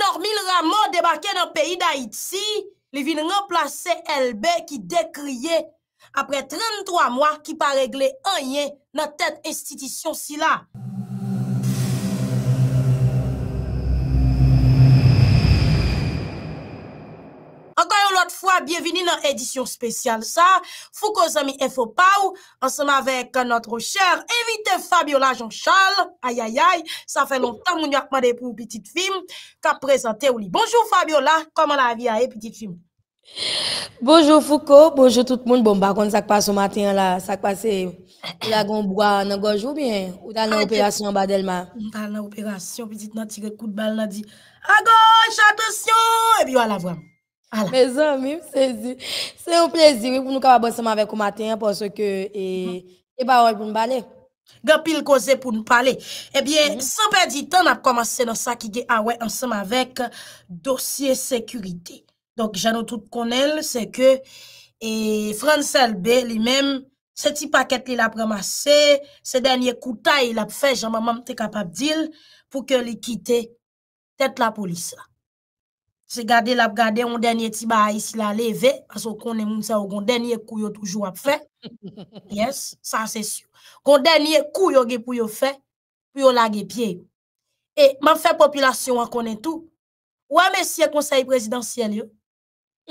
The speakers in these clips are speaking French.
Normil Rameau débake nan peyi d'Haïti, li vin renplase Elbe ki dekriye apre 33 mwa ki pa regle anye nan tèt institisyon sila. Fwa, biyevini nan edisyon spesyal sa. Fouko zami F.O.P.A.W. Ansem avek anotro chèr, evite Fabiola Jean Charles. Ayayay, sa fè lontan moun yakmane pou Petite Fim ka prezante ou li. Bonjou Fabiola, koman la vi a e Petite Fim? Bonjou Fouko, bonjou tout moun. Bon, bakon sak pa sou maten la, sak pa se lagon bwa nan goj ou bien? Ou dan la operasyon badel ma? Ou dan la operasyon, pisit nan tiret kou d'bal nan di A goj, atosyon, e bi wala vwam. Mè zan mèm, sè zi. Sè yon plèzi wè pou nou kaba bòsèm avèk ou maten yon pòsè ke e ba wè pou nou bale. Gè pil ko zè pou nou pale. Ebyen, sa pè di tan ap komanse nan sa ki ge awè ansèm avèk dosye sekurite. Donk jan nou tout konel, sè ke, e eh, Fransel Bè li mèm, se ti pakèt li ap ramase, se dènyè koutay il ap fèj an mamam te kapap dil pou ke li kite tèt la polis la. se gade lap gade, on denye tiba a isi la leve, aso konen moun sa ou kon denye kou yo toujou ap fe, yes, sa se syo, kon denye kou yo ge pou yo fe, pou yo lage pie, e man fe popilasyon an konen tou, wame siye konsayi prezidansyen yo,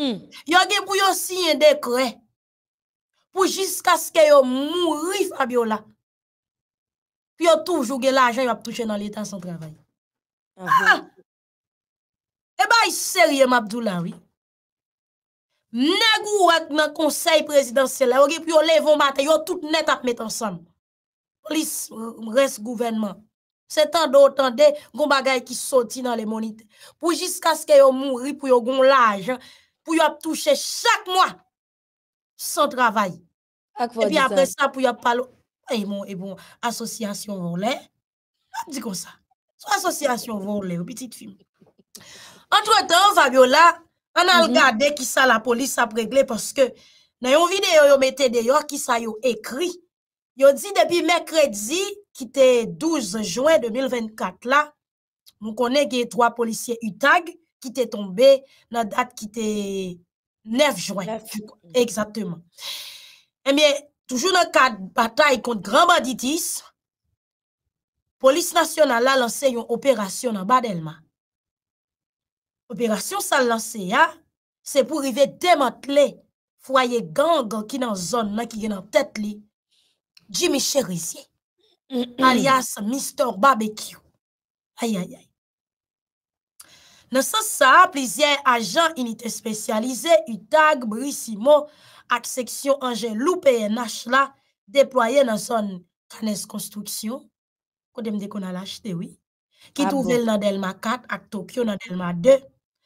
hmm. yo ge pou yo sinye dekwe, pou jiska ske yo moun rif ap yo la, pou yo toujou ge la ajan yo ap touche nan letan san travay. Ha! Ah! Eh bien, c'est sérieux, Mabdoula, oui. Nagou ak nan conseil présidentiel on ok, puis yon levon matin, yon tout net ap mettre ensemble. Police, euh, reste gouvernement. C'est tant d'autant de gon bagay qui sorti dans les monite. Pour jusqu'à ce qu'ils yon mouri, pour yon gon l'âge, hein, pour yon touché chaque mois sans travail. Et puis après ça, pour yon palo, et eh, bon, Eh bon, association volé. Dis comme ça. Association volée, petite fille. Entretan, Fabiola, an al gade ki sa la polis ap regle porske nan yon videyo yon mette deyor ki sa yon ekri. Yon di depi Mekredzi ki te 12 Jouen 2024 la, moun konen gen yon 3 polisye Utag ki te tombe nan dat ki te 9 Jouen. 9 Jouen. Eksateman. Emiye, eh toujou nan kat batay kont Grand Banditis, polis nasyonal la lanse yon operasyon nan Bad Elma. Operasyon sa lanse ya, se pou rive dematle fwaye gang ki nan zon nan ki genan tet li, Jimmy Cherisier, alias Mr. Barbecue. Nansan sa, plizye ajan inite spesyalize Utag, Brissimo, ak seksyon Ange Lou PNH la, depwaye nan zon kanez konstruksyon, kou demde kon ah alache tewi, ki touvel nan Delma 4 ak Tokyo nan Delma 2.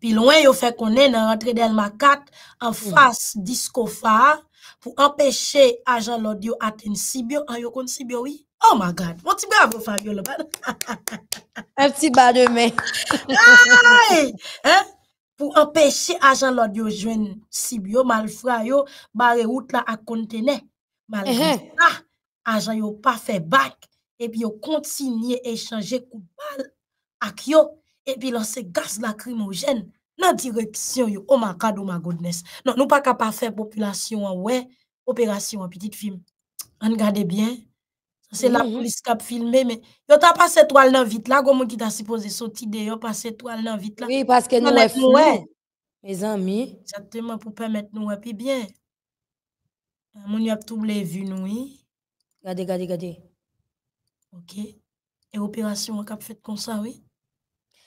Puis loin fait qu'on est dans rentre Delma 4 en hmm. face mm. pour pour empêcher l'audio l'audio Sibio. yo an yo kon Sibio, oui. Oh my God, mon petit bravo Fabio le Un petit bas de main. Hein? Pour empêcher agent l'audio jeune Sibio malfra yo barre route là à contenir. Malgré uh-huh. ça, agent yo pas fait bank et puis yo continue échanger coup de balle avec yo et puis lancer gaz lacrymogène dans direction oh my god oh my goodness non nous pas capable faire population hein, ouais opération en hein, petite film on regarde bien c'est la police qui a filmé mais yo t'a passé toile dans vite là comme qui t'a supposé sortir d'ailleurs passer toile dans vite là oui parce que nous fait, flou mes amis exactement pour permettre nous faire bien mon y a tout les vu nous oui regardez regardez regardez OK et opération on a fait comme ça oui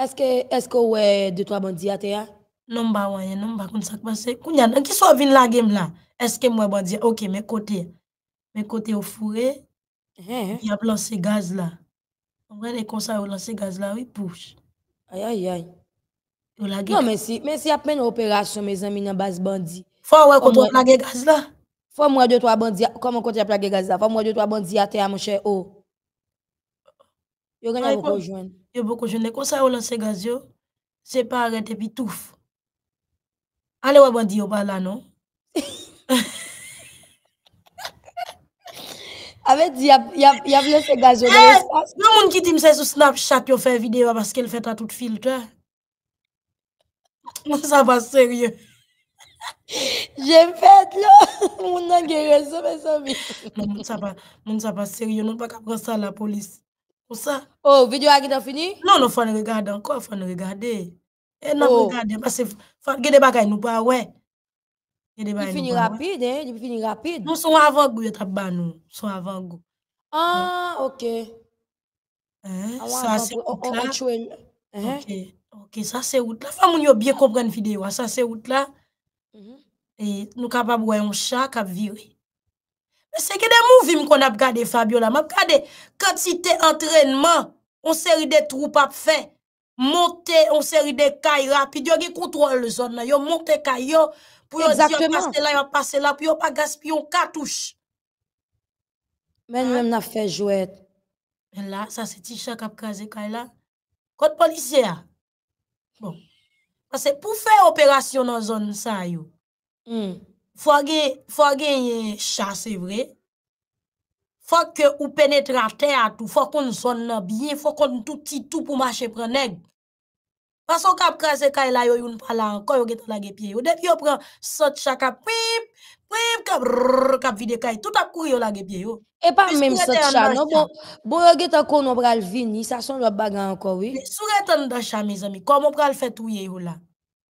Eske, eske ou e 2-3 bandi ate ya? Nomba wanyen, nomba koun sakpan se. Koun yanan, ki so vin lagem la, eske mwen bandi, ok, men kote, men kote ou fure, yon lanse gaz la. Mwen ekonsa ou lanse gaz la, ou i pouche. Ayayay. Non men si, men si ap men operasyon me zanminan baz bandi. Fwa ou e kote ou plage gaz la? Fwa mwen 2-3 bandi, koman kote ou plage gaz la? Fwa mwen 2-3 bandi ate ya mwen che o? Oh. Yo genye mwen konjwen? Yo boko jen le kon sa ou lan se gaz yo, se pa arete pi touf. Ale wab an di yo bala non? Avet di ya vle se gaz yo. Non moun kiti mse sou snapchat yo fe videyo apaske l feta tout filte. Moun sa pa serye. Je fete lo, moun nan gere sepe sa mi. Non moun sa pa serye, non pa kapre sa la polis. O, oh, video a gita fini? Non, non fwane regade anko, fwane regade. E nan fwane oh. regade, mase fwane, gede baka inu pa we. Gede baka inu pa we. Di fini rapide, e, di fini rapide. Non, sou avan go, yon taba nou, sou avan go. Ah, okey. E, sa se wout la. Okey, okey, sa se wout la. Fwa moun yo bie kompre an videwa, sa se wout la. Mhm. E, nou kapab we yon chak ap viri. Seke de mouvim kon ap gade Fabio la, m ap gade, katite entrenman, on seri de troupe ap fe, monte, on seri de kay rapi, diyo ki kontrol le zon la, yo monte kay yo, pou yo diyo pase la, yo pase la, pou yo pa gaspi yon katouche. Men ah. mèm na fe jwet. Men la, sa se ti chak ap kaze kay la. Kot polisye a. Bon. Sa se pou fe operasyon nan zon sa yo, m, hmm. Fwa genye chan se vre, fwa ke ou penetran ten atou, fwa kon zon nan biye, fwa kon touti tout pou mache pre neg. Fwa son kap kaze kaye la yo yon pala anko, yo getan la gepye yo. Dep yo pren sot chan kap, prip, prip, kap vide kaye, tout ap kou yo la gepye yo. E pa mèm sot chan, bo yo getan kon o pral vini, sa son yo bagan anko. Sou reten dan chan, mi zami, kon o pral fet ou ye yo la.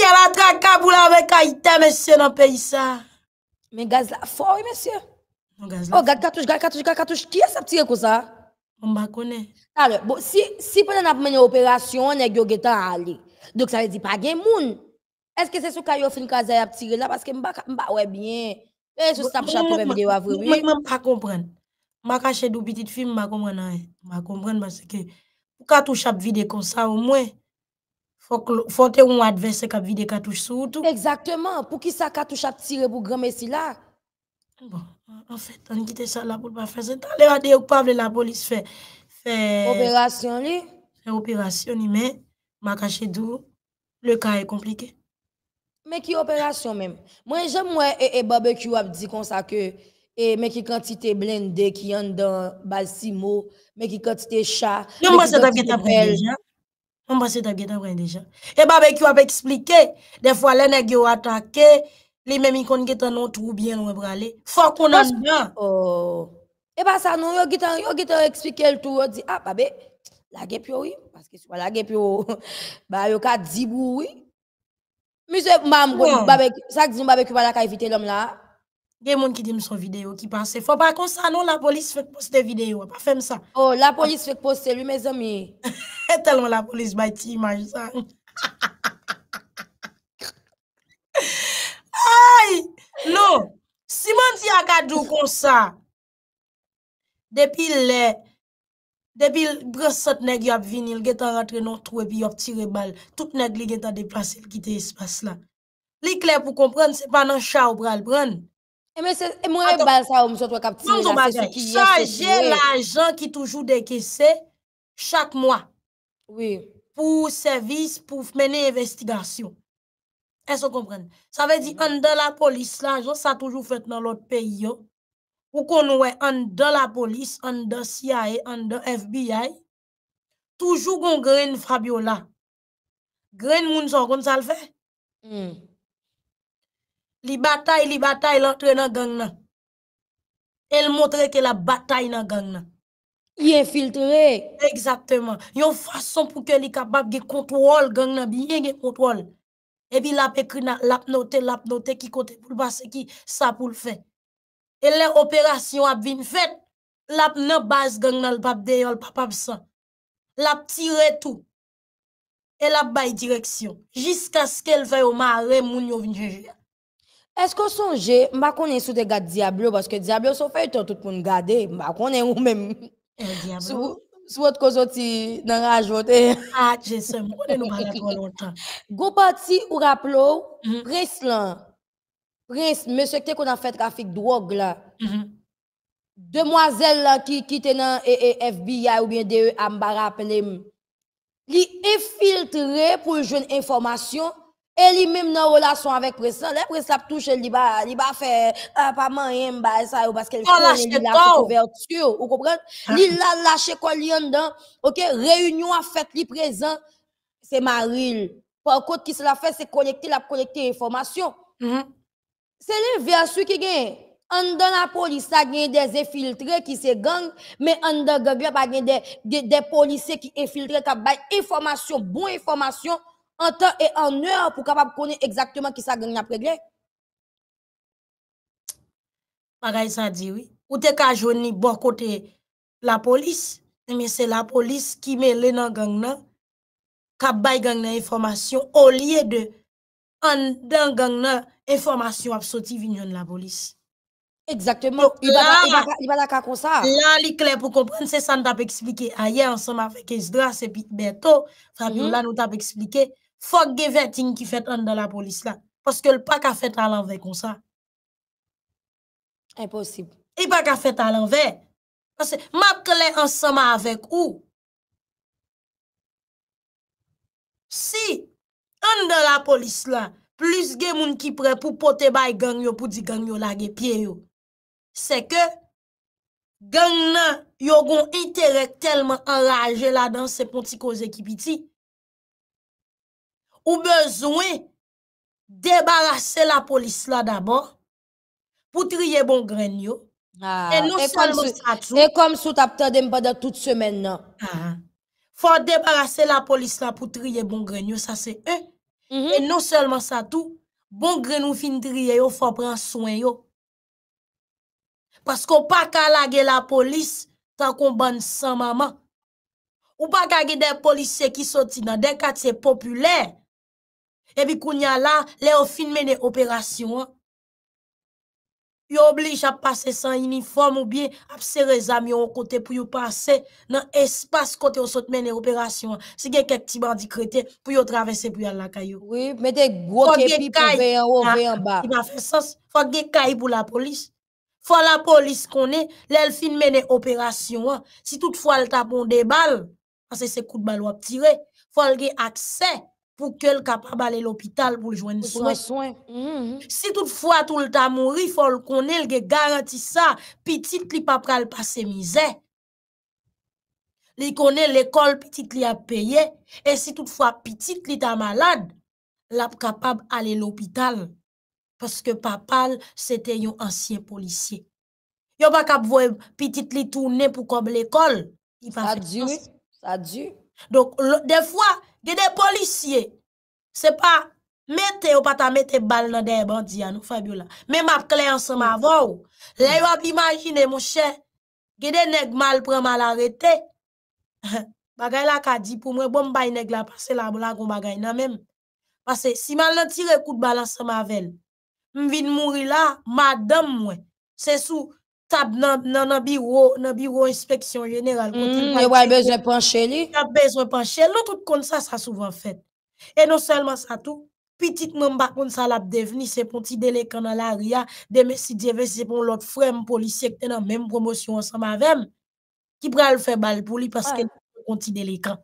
y a la traka pou la avec Haïti, monsieur, dans le pays ça. Mais gaz la fort, oui, monsieur. oh, oh gaz cartouche, gaz cartouche, gaz cartouche. Qui est ce qui petit comme ça? On ne connaît. Alors, bon, si, si pendant la mené opération, on est à aller. Donc, ça veut dire pas de monde. Est-ce que c'est ce cas où fin kaze a tiré là? Parce que m'ba, m'ba, ouais, bien. Et eh, sur Snapchat, on même de avouer. Oui, même pas comprendre. M'a caché deux petites filles, Je ne comprends pas hein. parce que, pour cartouche a vidé comme ça, au moins. Faut que un adversaire qui vide cartouche sous tout. Exactement. Pour qui ça cartouche a tiré pour grand messi là? Bon, en fait, on quitte ça là pour pas faire ça. Allez, regardez, dire pas la police fait fait opération li. Fait opération mais m'a caché d'où le cas est compliqué. Mais qui opération même? Moi j'aime moi et, et barbecue a dit comme ça que et mais qui quantité blindé qui en dans balsimo, mais qui quantité chat. Non, moi ça t'a déjà. On pense que déjà. Et barbecue a expliqué, des fois les nèg yo attaqué, les mêmes ils non bien loin pour Faut qu'on en Oh. Et eh ben, ça yo yo tout, dit ah babé, ben, la gueule oui parce que la gueule bah, yo dit oui. Monsieur ça dit pas la éviter l'homme là. Gè moun ki dim son video, ki panse. Fò pa konsan nou la polis fèk poste video, pa fèm sa. Oh, la polis fèk poste, lè mè zèmè. Telman la polis bè ti imaj sa. Aï! Non, si moun ti akadou konsan, depi lè, depi bros sot nèk yop vinil, gè tan ratre nou trwe pi yop tire bal, tout nèk lè gè tan deplase lè gite espas la. Li kler pou kompren, se pa nan chaw pral pran. E mwen e bal sa ou msot wè kap ti? Mwen zon bagen, sa jè l'ajan ki toujou dekesè chak mwa. Oui. Pou servis, pou mene investigasyon. E so kompren. Sa vè di, an mm-hmm. de la polis, l'ajan sa toujou fèt nan lot peyi yo. Ou kon wè an de la polis, an de CIA, an de FBI, toujou kon gren Fabiola. Gren moun son kon sa l'fè? Hmm. Li batay, li batay, lantre nan gang nan. El montre ke la batay nan gang nan. Ye infiltre. Eksakteman. Yo fason pou ke li kapap ge kontrol gang nan, biye ge kontrol. Ebi la pekri nan, lap note, lap note, ki kote pou l bas, ki sa pou l fe. E le operasyon ap vin fet, lap nan bas gang nan l pap deyo, l papap sa. Lap tire tou. El ap bay direksyon. Jiska skel veyo ma, rem moun yo vin jeje. Esko songe, que konen vous des gars Diablo, que Diablo sont que tout le gade, mba Je ou men. Eh, Diablo? Sou wot autre Ah, jese, je trop longtemps. Go parti ou raplo, mm mm-hmm. pres Monsieur qui qu'on a fait FBI mm-hmm. eh, eh, ou bien DE m'a apelem, li pour une information information. Et lui même dans relation avec président, le président touche il va il va faire euh, pas rien ça parce qu'elle fait la couverture, vous comprenez ah. Il l'a lâché quoi lui dedans. OK, réunion a fait lui présent, c'est Maril. Par contre qui se la fait c'est collecter la collecter information. Mm-hmm. C'est l'inverse qui gagne. En dans la police, ça gagne des infiltrés qui se gang, mais en dans gang, il y a des policiers qui infiltrés qui ont information, bonne information en et en heure pour capable connaître exactement qui ça gang n'a réglé. Bagay ça dit oui. Ou te ka joni bon côté la police, mais c'est la police qui met dans gang nan kap bay gang nan information au lieu de en dans gang nan information a sorti vignon la police. Exactement. il va là, comme ça. Là, il est clair pour comprendre, c'est ça nous t'a expliqué. Ailleurs, ensemble avec Esdras et Pitberto Fabiola mm nous t'a expliqué. Fok ge vetin ki fet an de la polis la. Paske l pa ka fet alanve kon sa. Imposib. E pa ka fet alanve. Paske mapkele ansama avek ou. Si an de la polis la, plis ge moun ki pre pou pote bay gang yo pou di gang yo la ge pie yo, se ke gang nan yo gon iterek telman anraje la dan se pon ti koze ki piti, Ou bezwen debarase la polis bon ah, non non? ah, la d'abor pou triye bon gren yo. E kom sou tapta dem pa da tout semen nan. Fwa debarase la polis la pou triye bon gren yo, sa se e. E non selman sa tou, bon gren ou fin triye yo fwa pran soen yo. Paske ou pa ka lage la polis sa kon ban san mama. Ou pa ka ge de polis se ki soti nan de kat se populer. Ebi kounya la, le ah, ou fin mene operasyon an. Yo oblij ap pase san uniform ou biye ap sere zamyon kote pou yo pase nan espas kote ou sot mene operasyon an. Se gen ket ti bandi krete pou yo travese pou yal la kayo. Oui, mette gwo kepi pou veyan ou veyan ba. Fa gen kayi pou la polis. Fa la polis konen, le ou fin mene operasyon an. Si tout fwa l tapon de bal, ase se kout bal wap tire, fa l gen akse. pou ke l kapab ale l opital pou l joen souen. Si tout fwa tout l ta mori, fwa l konel ge garanti sa, pitit li papal pase mize. Li konel l ekol, pitit li ap peye, e si tout fwa pitit li ta malad, l ap kapab ale l opital, paske papal se te yon ansyen polisye. Yo bak ap vwe pitit li toune pou kob l ekol, sa du, sa du. Donk de fwa, Gede polisye, se pa mette ou pata mette bal nan de e bandi anou Fabiola. Men map kle ansan ma vò ou. Lè wap imagine mouche, gede neg mal pran mal arete. Bagay la ka di pou mwen, bon bay neg la pase la moun la goun bagay nan men. Pase, si mal nan tire kout bal ansan ma vel, mvin mouri la, madem mwen. Se sou. nan nan biro, nan biro inspeksyon jeneral konti. E hmm, wè bezè pan chè li? E wè bezè pan chè li, nou tout konti sa sa souvan fèt. E nou selman sa tou, pitit mè mba konti sa lap devni, seponti delekan nan l'aria, demè si devè sepont lòt frem polisye kè nan mèm promosyon sa ma vèm, ki prè al fè bal pou li, paske nèm ah. konti delekan.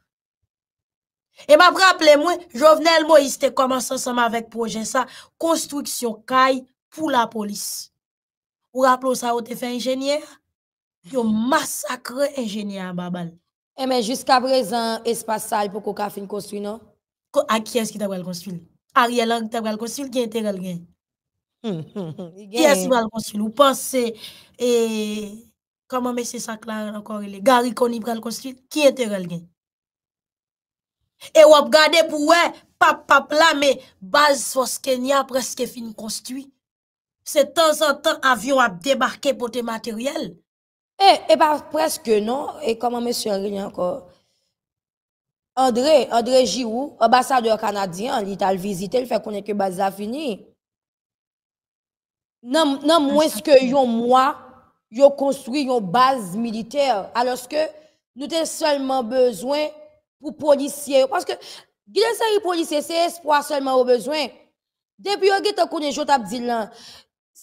E mè prè ap lè mwen, jò vè nel mò yistè komansan sa ma vek proje sa, konstriksyon kay pou la polis. Ou raplo sa ou te fe enjenyer, yo masakre enjenyer an babal. E men, jiska brez an espasal pou koka fin konstwi, no? A kia skita bral konstwi? A ria lang ta bral konstwi, ki ente ral gen? Ki ente bral konstwi? Ou pan se, e, kama mese sakla an akorele, gari koni bral konstwi, ki ente ral gen? E wap gade pou we, pap pap la, me baz fos kenya preske fin konstwi. se tan san tan avyon ap demarke pou te materyel? E, e pa preske nan, e kama mè sè rènyan kò. André, André Giroux, ambassadeur kanadyen, li tal vizite, li fè kounen ke base zafini. Nan mwen sè kè yon mwa, yon konstruy yon base militer, alòs kè nou ten sèlman bezwen pou polisye. Paske, gilè sè yon polisye, se espwa sèlman ou bezwen. Depi yon gè te kounen jout ap di lan,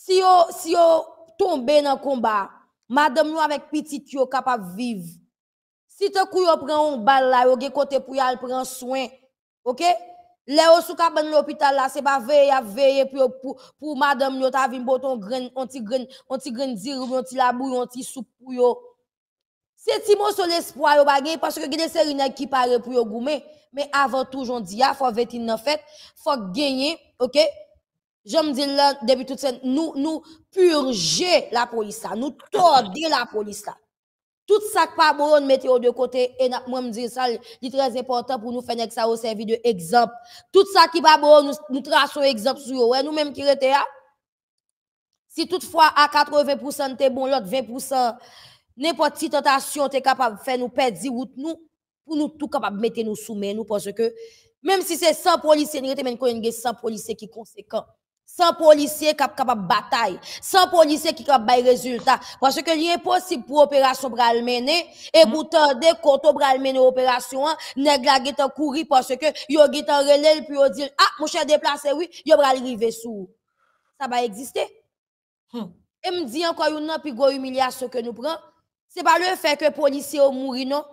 Si yo, si yo tombe nan combat, madame nou avec petite yo capable vivre. Si te kou yo prend un bal la, yo ge kote pou yal pren soin. Ok? Le yo sou ka ban l'hôpital la, se pas veye a veye pou, pour pou madame yo ta vin boton ti onti on onti gren dir, onti labou, onti soupe pou yo. C'est ti moun sol l'espoir yo bagay, parce gen gede serine ki pare pou yo Mais mais tout, tou jondi a faut vetin nan fet, faut gagner, ok? Je me dis là, depuis tout ça, nous, nous purger la police, là. nous tordre la police. Là. Tout ça n'est pas bon, mettez de côté. Et moi, je dis ça, c'est très important pour nous faire ça au service de exemple. Tout ça qui pas bon, nous, nous traçons exemple sur ouais, nous même qui était là. Si toutefois, à 80% t'es bon, l'autre 20%, n'importe quelle tentation, t'es capable de faire nous perdre route, nous, pour nous tout capable de mettre nous sous nous, parce que même si c'est 100 policiers, nous avons 100 policiers qui sont conséquents. Sans policier qui capable bataille, sans policier qui capable résultat. Parce que impossible pour opération mm. de mener, et pour tendre quand pral mener opération, hein, nèg gens courir parce que yo gèt en puis yo dit, ah, mon cher déplacé, oui, yo va arriver sous. Ça va exister. Et hmm. Et me dit encore une plus humilié humiliation que nous prenons, c'est pas le fait que policiers ont mouru, non,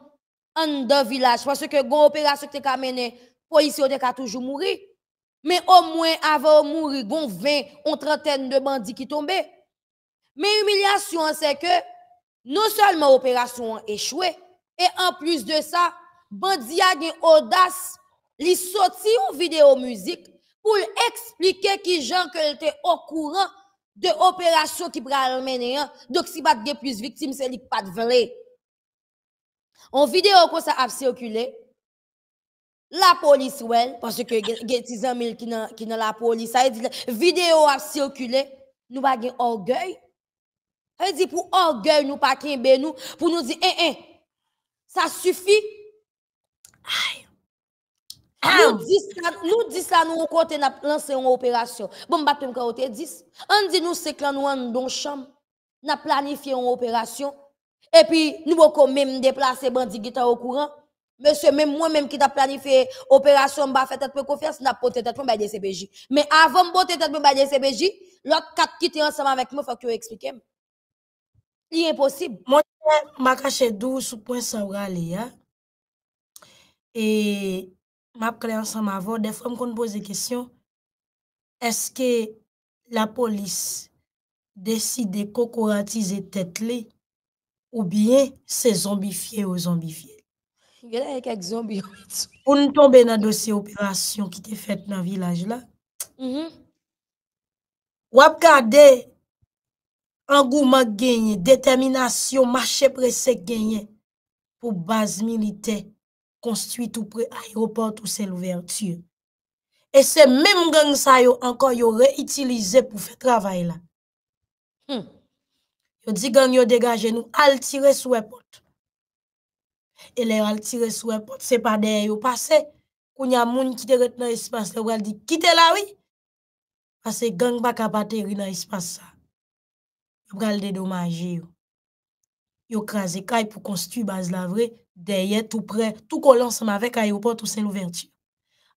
en dans village. Parce que gros opération que menées, les policiers ont toujours mouru. Mais au moins, avant de mourir, bon 20, on trentaine de bandits qui tombaient. Mais l'humiliation, c'est que non seulement l'opération a échoué, et en plus de ça, bandits a une audace, ils sorti une vidéo musique pour expliquer qui gens que était au courant de l'opération qui pral mener. Hein. Donc, si pas de plus victimes, c'est lui pas de vrai. En vidéo, ça a circulé. La police, ouais, parce que des amis qui dans qui la police, ça dit vidéo a circulé, nous pas gain orgueil. Elle dit pour orgueil nous pas kembe nous pour nous dire eh eh ça suffit. Nous dis ça, nous dis ça, nous au côté n'a lancé une opération. Bon, bah, tu me 10. On dit nous, c'est que nous avons dans chambre, n'a planifié une opération. Et puis, nous avons quand même déplacé bandit au courant. Monsieur, même moi-même qui t'a planifié opération, m'a bah, fait tête confiance, n'a pas tête pour des CBJ. Mais avant de porter tête pour des CBJ l'autre quatre qui étaient ensemble avec moi, il faut que tu expliques. Il est impossible. Moi, m'a caché 12 sous point sans râler, Et m'a suis ensemble avant, des fois, me pose des questions. Est-ce que la police décide de cocoratiser tête ou bien c'est zombifié ou zombifié? Ou nou tombe nan dosye operasyon ki te fèt nan vilaj la. Mm-hmm. Wap ka de angouman genye, determinasyon, machè presè genye pou baz milite konstuit ou pre aéroport ou sel ouverture. E se mèm gang sa yo ankon yo re-itilize pou fè travay la. Hmm. Yo di gang yo degaje nou al tire sou epot. E le al tire sou repote, se pa deye yo pase, kou nya moun ki te ret nan espase, le wale di kite lawi, pase gang baka bate ri nan espase sa. Wale de domaje yo. Yo krasi kay pou konsti base la vre, deye tou pre, tou kolansan avek ayeopote ou sen ouverti.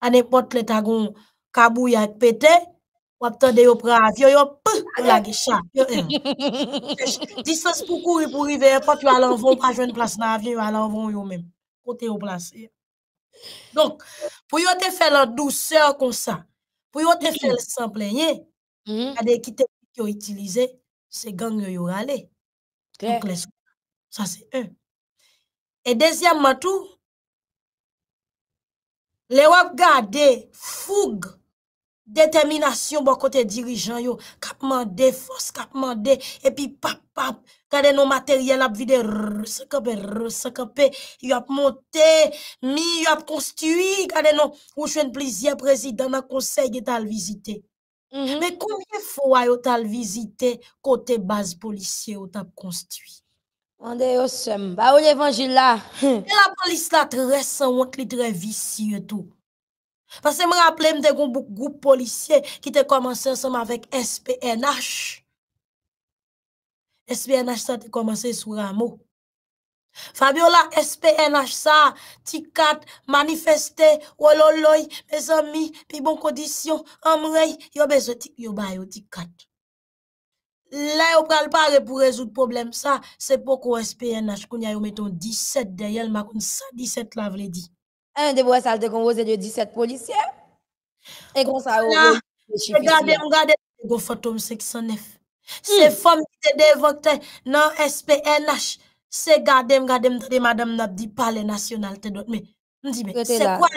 A ne pot le tagon kabou ya pete, ou attendez yo pravio yo la gicha eh. distance pour courir pour river pas tu aller en vont pas joindre place dans avion aller en vont yo même côté au placé donc pour yo te faire en douceur comme ça pour yo te faire sans plaigner regardez eh. hmm? qui te qui ont utilisé ces gangs yo aller donc les ça c'est un et deuxièmement tout les garde fougue Determinasyon bo kote dirijan yo, kap mande, fos kap mande, epi pap pap, kade nou materyel ap vide rr, sakape, rr, sakape, yop monte, mi yop konstui, kade nou, ou chwen plizye prezident, na konsey mm-hmm. yot alvizite. Me koumyen fwa yot alvizite kote baz policye yot ap konstui. Ande yo sem, ba ou l'Evangila? E la polis la tre resan, wot li tre visi etou. Fase m raple m de goun bouk goup policye ki te komanse som avèk SPNH. SPNH sa te komanse sou ramou. Fabiola, SPNH sa, tikat, manifeste, wolo loy, bez ami, pi bon kodisyon, amrey, yo bezotik, yo bayo tikat. La yo pral pare pou rezout problem sa, sepoko SPNH koun ya yo meton 17 deyel, makoun sa 17 la vle di. Un débrouillage de composé de 17 policiers. Et comme ça, Regardez, regardez, go fantôme 509. C'est hmm. femmes qui étaient dévote dans SPNH. C'est gardé, gardé, gardé, madame n'a dit palais national, te d'autres. Mais, dis, mais, c'est quoi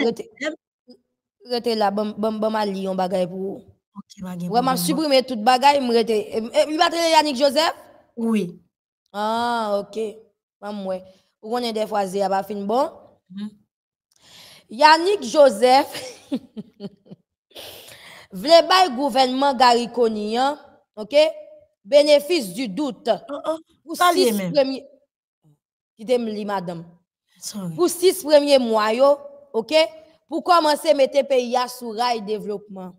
Rete la, bon ma li on bagay pour ou. Ok, bagay. Wè ma supprime tout bagay, m rete. Yu eh, Yannick Joseph? Oui. Ah, ok. Mam wè. Ou konen defwa zi a ba fin bon. Mm -hmm. Yannick Joseph vle bay gouvernement Gary hein, OK? Bénéfice du doute. Oh, oh, pour six premiers li, madame. Pour six premiers mois OK? Pour commencer mettre pays à sous rail développement.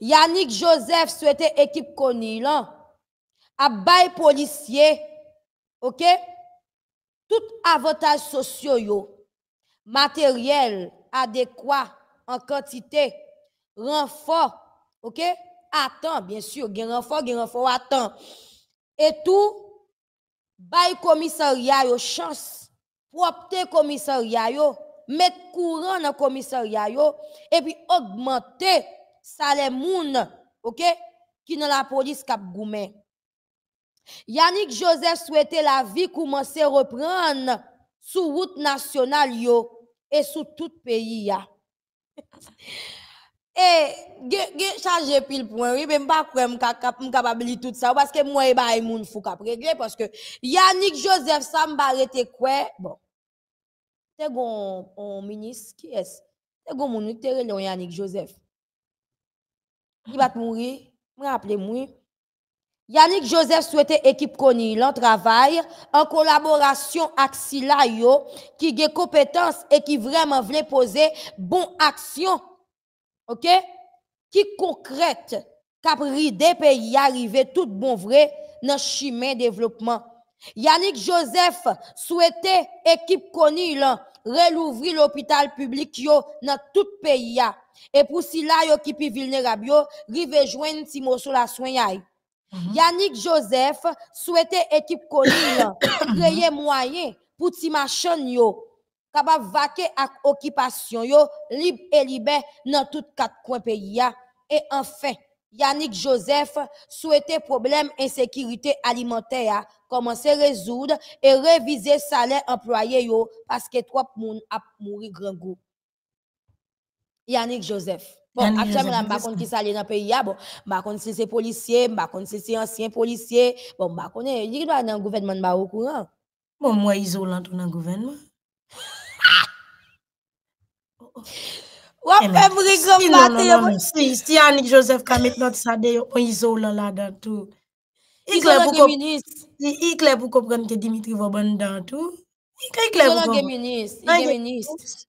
Yannick Joseph souhaitait équipe Conilan à bay policier, OK? Tout avantage sociaux matériel adéquat en quantité, renfort, OK? Attends, bien sûr, gen renfort, gen renfort, attend. Et tout, bail commissariat yo chance, propte commissariat yo, mettre courant dans commissariat yo, et puis augmenter salaire moun, OK? Qui dans la police cap goumen. Yannick Joseph souhaitait la vie commencer reprendre sous route nationale yo et sous tout pays ya. et je chargé pile point oui suis pas quoi capable de tout ça parce que moi et bay moun fou cap régler parce que Yannick Joseph ça arrêté quoi bon. c'est un ministre qui est C'est mon moun Yannick Joseph. Il va mourir, me rappeler moi. Yannick Joseph souhaitait équipe connue, en travail en collaboration avec qui a compétence et qui vraiment voulait poser bon action. OK? Qui concrète, capri des pays arriver tout bon vrai dans le chemin développement. Yannick Joseph souhaitait équipe connue, relouvrir l'hôpital public yo dans tout pays. Et pour si qui plus vulnérable rive joindre Timo sur la soignaille. Mhm. Yannick Joseph souhaitait équipe colline créer moyen pour ces yo capable vaquer à occupation yo libre et libère dans tout quatre coins pays et enfin Yannick Joseph souhaitait problème insécurité alimentaire commencer résoudre et réviser salaire employé yo parce que trois moun a mouri grand Yannick Joseph Bon, ak chè mè nan bakon ki sa lè nan peyi ya, bon, bakon se se polisye, bakon se se ansyen polisye, bon bakon e, lè ki dwa nan gouvernement ba oukou an. Bon mwen izolant ou nan gouvernement. Ope, mwen mwen mwen mwen mwen, si janik josef ke met not sa deyo, o un izolant la da tout. Iklè pou koprenke Dimitri Voban da tout. Iklè pou koprenke Dimitri Voban da tout.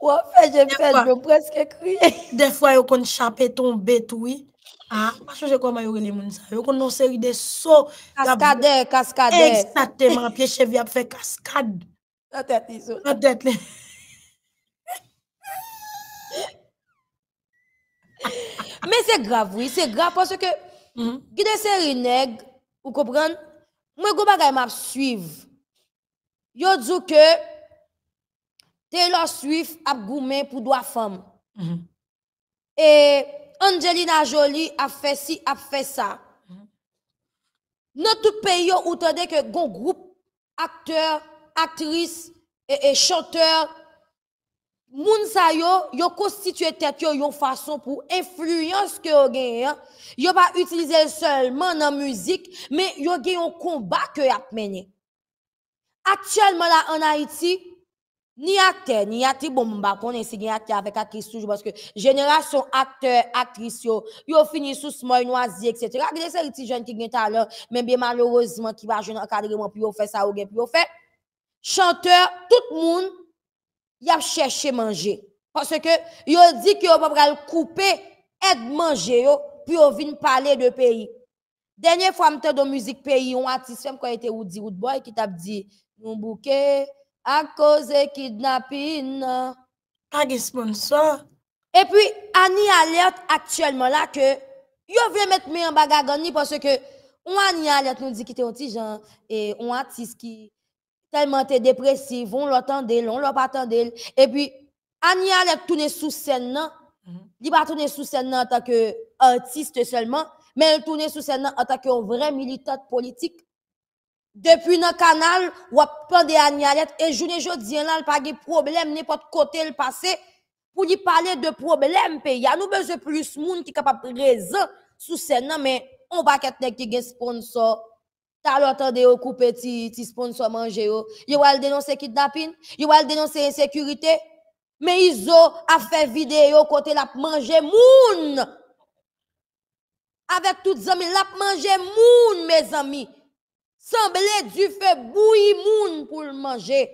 Ou fait, j'ai fait, je presque crié. Des fois, il y yon kon chape tombe tout, oui. Ah, pas chose comment yon les ça il y a une série de sauts. Cascade, cascade. Exactement, pied chevi a fait cascade. La tête, disons. La tête, Mais c'est grave, oui, c'est grave parce que, mhm. qui de série neg, ou comprenne, moi, go bagay me suivre. Yon dit que, Taylor Swift a goumen pour deux femmes. Mhm. Et Angelina Jolie a fait si, a fait ça. Dans tout pays yo ou tade ke gon group acteur, actrice et e chanteur, moun sa yo, yo pour tête yo yon façon pou influence ke yo genyen. Hein. Yo pa utiliser seulement dans musique, mais yo genyon combat que ap mené. Actuellement la en Haïti, ni acteur, ni actrice, bon, on connaît si gen avec actrice toujours parce que génération acteur, actrice yo, yo fini sous smoy noisy, etc. Gade des petits jeunes qui gen talent, mais bien malheureusement qui va jeune encadrement puis yo fait ça ou gen puis yo fait. Chanteur, tout monde, y a cherché manger. Parce que yo dit que yo pas pral couper, aide manger yo, puis yo vin parler de pays. Dernière fois, m'te de musique pays, on artiste, quand était Woody Woodboy qui t'a dit, nous bouquet, à cause de kidnapping. Pas de sponsor. Et puis, Annie alerte actuellement là que yo veut mettre mes en parce que on Annie alerte nous dit qu'il était un petit genre et on artiste qui tellement dépressif, on l'attendait, on l'a pas attendu. Et puis, Annie alerte tourner sous scène, non? Mm-hmm. Il va tourner sous scène en tant qu'artiste seulement, mais elle tourne sous scène en tant que vrai militante politique depuis le canal, ou pas des agnalettes, et je ne dis là, pas de problème, n'importe côté le passé, pour lui parler de problème pays. Nous besoin plus de monde qui est capable de raison sous scène, mais on va être qui est sponsor. T'as l'entendu au coup petit, sponsor manger. Ils oh. va dénoncer kidnapping, ils va dénoncer insécurité. Mais ils ont a fait vidéo côté la manger moun. Avec toutes les amis, la manger moun, mes amis semblait du feu bouilli moun pour le manger.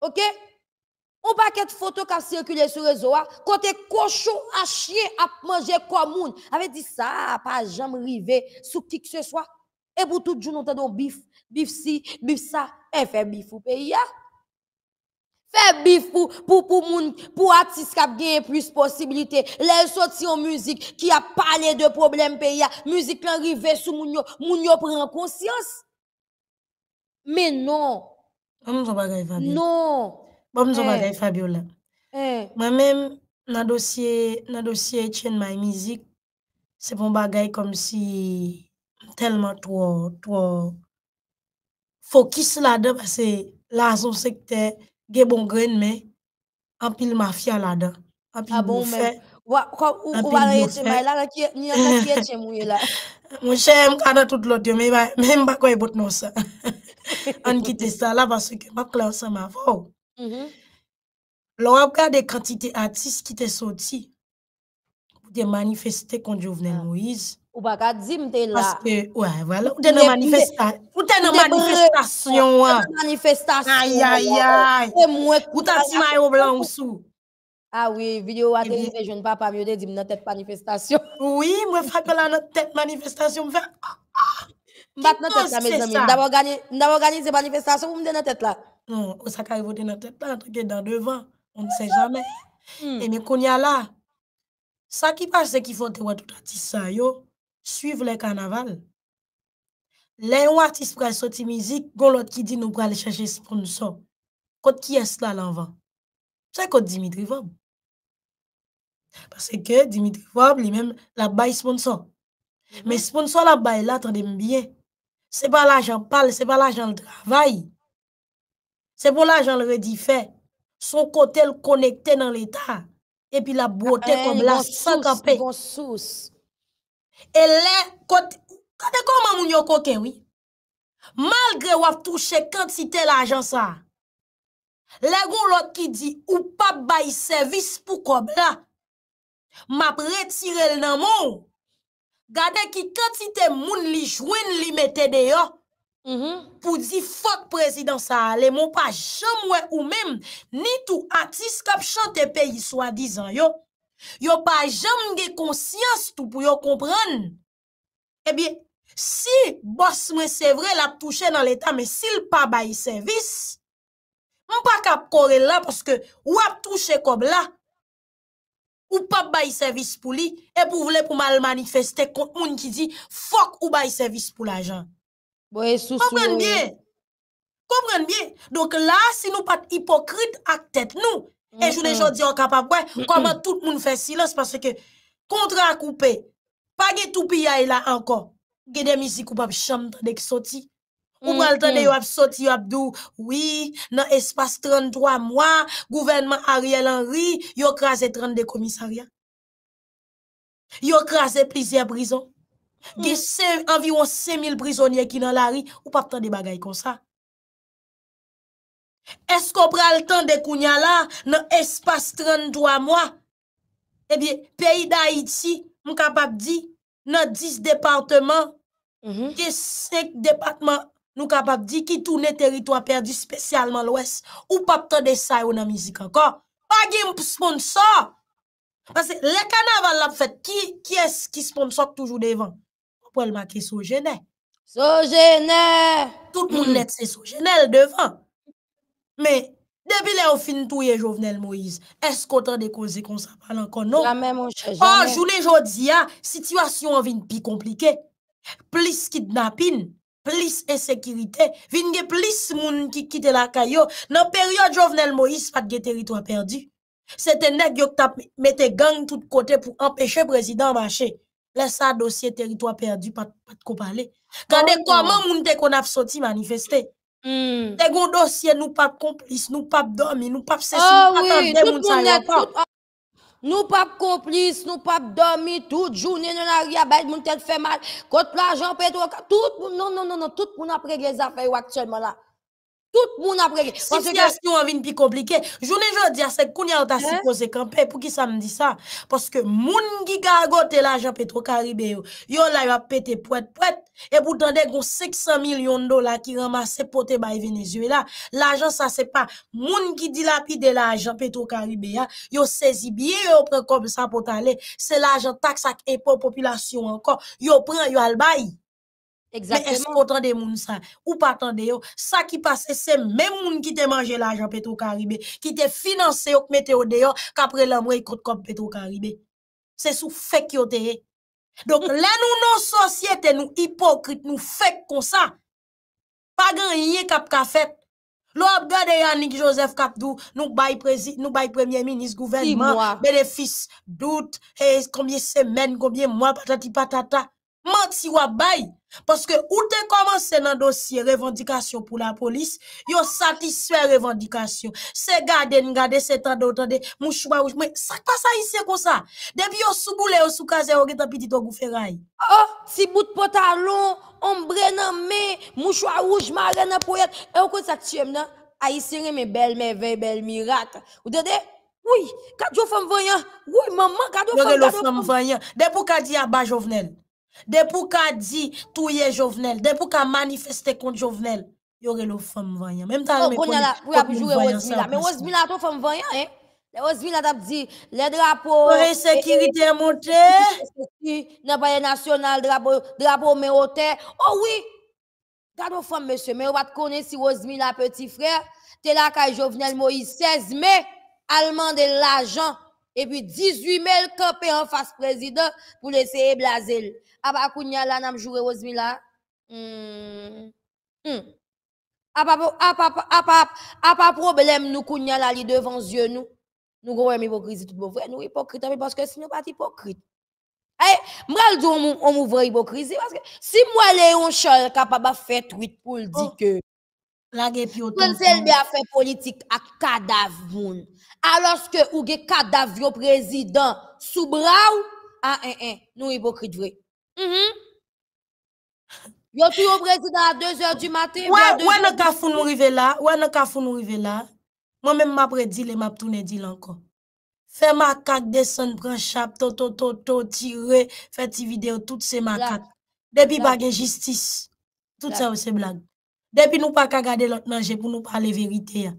OK? On paquet de photos qui circulé sur le réseau, côté hein. cochon à chier à manger comme moun. Avec dit ça, pas jamais rivé, sous qui que ce soit. Et pour tout jour, nous entendons bif, bif si, bif ça, et eh, fait bif au pays. Hein. Fais bif pour pour pour moun pour artiste qui a plus possibilité. Les sorti en musique qui a parlé de problèmes pays. Hein. Musique qui sous moun yo, moun yo prend conscience. Mais non. Bon, nous bagay Fabiola. Non. Bon, nous bagay eh. Fabiola. Eh. Moi-même, dans le dossier, dans dossier Chain My Music, c'est bon bagaille comme si tellement trop, trop focus là-dedans parce que là, son secteur, il bon grain, mais en pile mafia là-dedans. En pile ah bon, mais... Mwen chè mwen kada tout l'odio Mwen mwen bak wè bot nou sa An ki te sa la Bak la ou sa ma fò Lo wè wè wè wè De kantite artiste ki te soti Wè wè wè wè Wè wè wè wè Wè wè wè wè Wè wè wè wè Wè wè wè wè Wè wè wè wè Wè wè wè wè Ah oui, vidéo à télévision, vais pas mieux de dire, dans tête manifestation. Oui, moi, frappe que la tête manifestation, me fait. Ah, ah. Maintenant, tête là, mes amis. D'abord, organiser manifestation, vous me donnez dans tête là. Non, ça sac à voter dans tête là, truc dans devant, on ne sait jamais. Hmm. Et mais qu'on y a là, ça qui passe, c'est qu'il faut te voir tout artiste ça, yo, suivre les carnaval. Les artistes pour sortir musique, gon l'autre qui dit nous pour aller chercher sponsor. Quand qui est là l'avant? C'est quand Dimitri Vam. Pase ke Dimitri Fab, li men la bayi sponsor. Men mm-hmm. sponsor la bayi la, tan deme byen. Se pa la ajan pale, se pa la ajan l'dravay. Se pa la ajan lredi fe, son kotel konekte nan l'Etat. E pi la bote kombe la souse. E yon souse. E le, kot, kote kon mamoun yon koken, oui. Malgre wap touche kante si tel ajan sa. Le goun lò ki di, ou pa bayi servis pou kob la. map retirel nan mou, gade ki katite moun li jwen li metede yo, mhm. pou di fok prezidans a ale, moun pa jom we ou mem, ni tou atis kap chante pe yi swadizan yo, yo pa jom ge konsyans tou pou yo kompran, e bi, si bos mwen se vre l ap touche nan l etan, me sil pa bayi servis, moun pa kap kore la, poske ou ap touche kob la, Ou pap bayi servis pou li, e pou vle pou malmanifeste kont moun ki di, fok ou bayi servis pou la jan. Komprende bie? Komprende bie? Donk la, si nou pat hipokrit ak tet nou, e jou dejan di an kapap, koman tout moun fè silens, pwase ke kontra koupe, pwage toupi ya ila ankon, gede mizi koupap chanm dek soti. Ou pral tan de mm-hmm. yo ap soti yo ap dou? Oui, nan espace 33 mwa, gouvenman Ariel Henry yo kraze 30 de komisaria. Yo kraze plezi a brison. Ge se envyon 5 mil brisonye ki nan la ri, ou pap tan de bagay kon sa? Esko pral tan de kounya la nan espace 33 mwa? Ebi, eh peyi da Haiti, mkapap di, nan 10 departement, ge 5 mm-hmm. departement Nou kapap di ki tou ne teritwa perdi spesyalman lwes. Ou pap tan desay ou nan mizik ankon. Pa gen mp sponsor. Pase, le kanavan la pfet, ki es ki sponsor toujou devan? Ou pou el maki sou jenè? Sou jenè! Tout moun net se sou jenè, el devan. Me, debi le ou fin tou ye jovenel, Moise, es kontan de kozi kon sa palan kon nou? La men moun che jenè. Ou, jounen jodi ya, sitwasyon an vin pi komplike. Plis kit napin. plus insécurité, vin a plus monde qui quitte la kayo, la période Jovenel Moïse pas de territoire perdu. C'était nèg yo tap mette gang tout côté pour empêcher président marcher. Laisse ça dossier territoire perdu pas pas de ko parler. Kande oh. comment moun qu'on a sorti manifester. Mm. Te gon dossier nous pas complice, nous pas dormi, nous pas ceci, oh, oui. moun sa nous pas complices, nous pas dormir toute journée, nous n'arrivons mon tête fait mal. Contre l'argent, pétrole, tout, non, non, non, non, tout pour nous régler les affaires actuellement là. Tout le monde a pris. La situation est plus compliquée. Je ne veux dire, c'est qu'on a hein? supposé camper. Pour qui ça me dit ça? Parce que les gens qui gagotent l'argent petro là ils va pété poète poète. Et pourtant, ils 500 millions de dollars qui ramassent pour te bailler Venezuela. L'argent, ça, c'est pas. Les gens qui dilapident l'argent Petro-Caribé, ils hein. ont saisi bien, ils prend comme ça pour aller. C'est l'argent taxe à la population encore. Ils ont pris, ils ont Mè esko otan de moun sa, ou patan de yo, sa ki pase, se mè moun ki te manje la ajan Petro Karibè, ki te finanse yo k mette yo de yo, kapre la mwen ikot kop Petro Karibè. Se sou fek yo te he. Donk lè nou nou sosyete nou hipokrit nou fek konsa, pa gen yè kap kafet. Lò ap gade yannik Joseph Kapdou, nou bay premier ministre, gouvernement, benefis, dout, komye semen, komye mwa, patati patata. Mati wabay, paske ou te komanse nan dosye revondikasyon pou la polis, yo satiswe revondikasyon. Se gade, se tade, se tade, mou chou a rouj, mou chou a rouj, sakwa sa isye kosa? Depi yo sou goulè, yo sou kaze, yo geta piti to gou feray. Oh, si bout potalon, ombre nan me, mou chou a rouj, mare nan pou et, e yo kon sa tsem nan, a isye reme bel, me ve, bel, mi rata. Ou dede? Ou, kadi yo fèm vanyan? Ou, maman, kadi yo fèm vanyan? Depi pou kadi ya ba jovnen? De pou ka di touye Jovenel, de pou ka manifeste kont Jovenel, yore lo fom vanyan. Mem tan oh, me koni, pou ap joure Ozmila. Men Ozmila to fom vanyan, eh? Le Ozmila tap di, le drapo... Kore sekirite monte. Nè baye nasyonal, drapo, drapo me ote. Oh oui! monsieur. Mais ou va te connait si la petit frère, te la ka Jovenel Moïse 16 mai, allemand de l'argent et puis 18 000 campés en face président pour laisser blaser. Aba ah kounya la nam joué Rosmila. Hmm. Hmm. Apa ah, apa ah, problème nous kounya la li devant yeux nous. Nous gon hypocrisie tout bon monde. nous hypocrite hein, parce que si nous pas hypocrite. Eh, m'ral di on m'ouvre hypocrisie parce que si moi Léon Charles capable faire tweet pour dire oh. que la gueule puis On Quand elle a fait politique à cadavre alors que ou ge cadavre président sous bras ah, hein, hein, nous, un un nous hypocrite vrai. Mm -hmm. Yo tu au président à 2h du matin. Ouais, ouais, nan ka fou nou rive là, ouais, nan ka nou rive là. Moi même m'a les m'a tourné dit encore. Fais ma cac descendre, prend chap, to, to, to, to, tirer, fais ti vidéo, toutes ces macaques. Depuis pas de justice. Tout ça, c'est blague. Depuis nous pas qu'à garder l'autre manger pour nous parler vérité. Hein.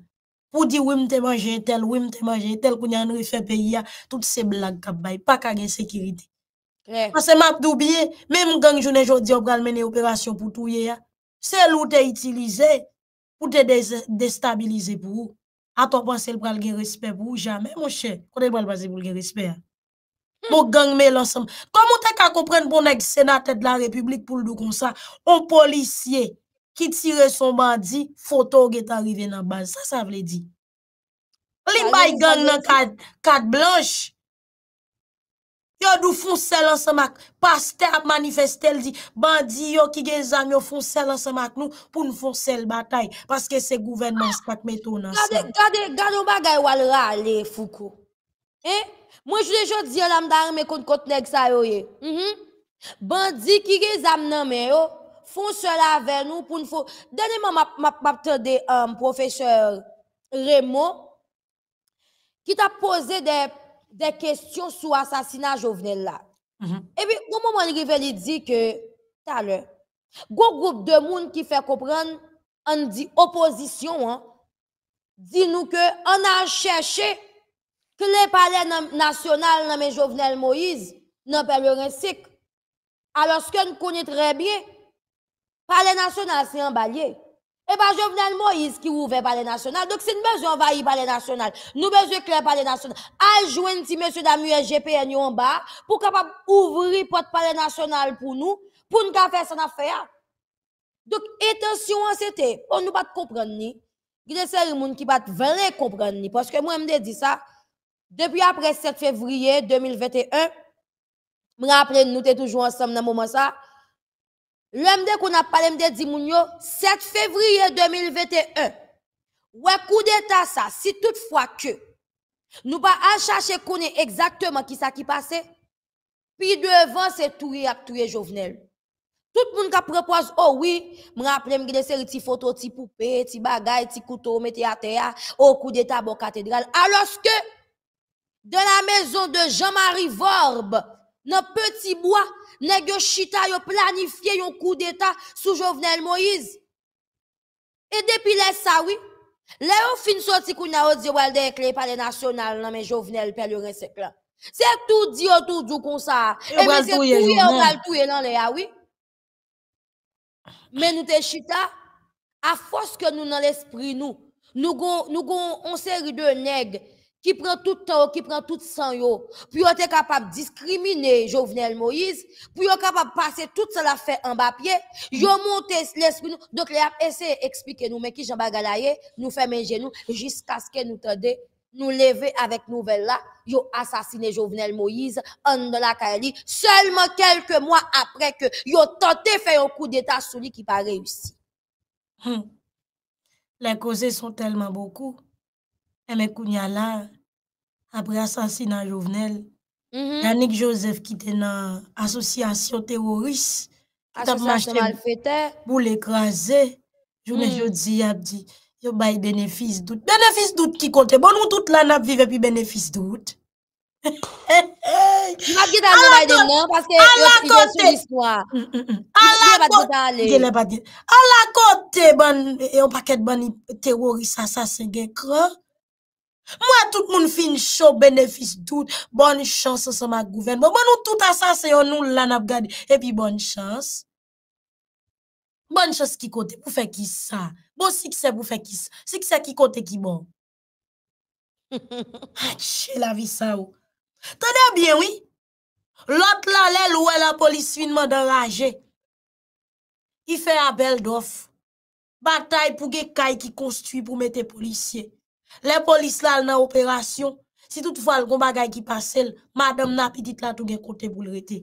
pou di wim te manje etel, wim te manje etel, pou nyanri fe peyi ya, tout se blag kap bay, pa kage sekiriti. Ase map doubiye, mem gang jounen jodi yo pral mene operasyon pou touye ya, sel ou te itilize, ou te destabilize pou ou, ato panse l pral gen respe pou ou, jamen monshe, kote pral base pou gen respe ya. Hmm. Mou gang me lansam, kon mou te ka kompren pou bon nèk senat et la republik pou l dou konsa, ou polisye. Ki tire son bandi Foto get arrive nan bal Sa sa vle di Limba yi gan nan kat blanche Yo do fonsel ansamak Pastel manifestel di Bandi yo ki gen zam yo fonsel ansamak nou Pou nou fonsel batay Paske se gouvenman spak metou nan sel Gade gade gade wale wale foko Mwen jw de jw di yo lam dar me kont kont neg sa yo ye mhm. Bandi ki gen zam nan men yo font cela avec nous pour nous faire. ma je de un professeur Raymond qui t'a posé des, des questions sur l'assassinat Jovenel là. Mm-hmm. Et puis, au moment où il dit que, tout à l'heure, gros groupe de monde qui fait comprendre, on dit opposition, hein, dit nous que on a cherché que les palais national dans Jovenel Moïse, dans le Alors, ce que nous connaissons très bien, Palais national, c'est un balier. Et eh pas ben, Jovenel Moïse qui ouvre palais national. Donc, si nous besoin envahir palais national, nous besoin clair palais national. un si monsieur Damuel GPN en bas pour capable ouvrir porte palais national pour nous, pour nous faire son affaire. Donc, attention, c'était, pour nous pas comprendre ni. Il y a des gens qui pas vraiment comprendre Parce que moi, je me dis ça, depuis après 7 février 2021, je me rappelle, nous étions toujours ensemble dans ce moment là L'homme qu'on a parlé de Dimounio, 7 février 2021. Ouais, coup d'état ça, si toutefois que nous pas à chercher est exactement qui ça qui passait, puis devant c'est tout et tout Jovenel. Tout le monde qui propose, oh oui, me rappelle, me laisse des photos, des poupées, des bagages, des couteaux, mettez à terre, au coup d'état, bon cathédrale. Alors que, dans la maison de Jean-Marie Vorbe, dans petit bois, nègre chita yo planifié un coup d'état sous Jovenel Moïse. Et depuis les ça les fini on fin sorti kounya o wal de clé par les national mais Jovenel pèlerin le là. C'est tout dit autour tout du comme ça. Et mais c'est tout dans les oui. Mais nous te chita à force que nous dans l'esprit nous, nous gon nous on série de nègres qui prend tout temps, qui prend tout sang, yo, pour être capable de discriminer Jovenel Moïse, pour être capable de passer tout cela fait en bas pied, yo monte l'esprit Donc, les a essayé d'expliquer nous, mais qui j'en bagalaye, nous fait mes genoux, jusqu'à ce que nous tendez, nous lever avec nouvelle là, yo assassiné Jovenel Moïse, en de la seulement quelques mois après que yo tenté faire un coup d'état sur lui qui pas réussi. Hum. Les causes sont tellement beaucoup. Mè kounya la, apre asansi nan jouvnel, mhm. Yannick Joseph ki te nan asosyasyon terorist, Asosyasyon terorist fete, Boul ekraze, jounè mhm. joudzi ap di, Yon bay benefis dout, benefis dout ki konte, Bon nou tout lan ap vive pi benefis dout. Jou mat gite an genay de nan, A la konte, A la konte, E yon paket ban terorist asasen gen kre, Mwa tout moun fin show benefis dout. Bon chans se seman gouven. Bon moun tout asan ah, se yon nou lan ap gadi. E pi bon chans. Bon chans ki kote pou fe ki sa. Bon sikse pou fe ki sa. Sikse ki kote ki moun. Atche la vi sa ou. Oh. Tade bien ou. Lot la lèl ouè la polis fin moun de raje. I fe abel dof. Batay pou ge kay ki konstui pou mete polisye. Le polis lal nan operasyon. Si tout fwa l kon bagay ki pase l, madam napitit la tou gen kote bou l rete.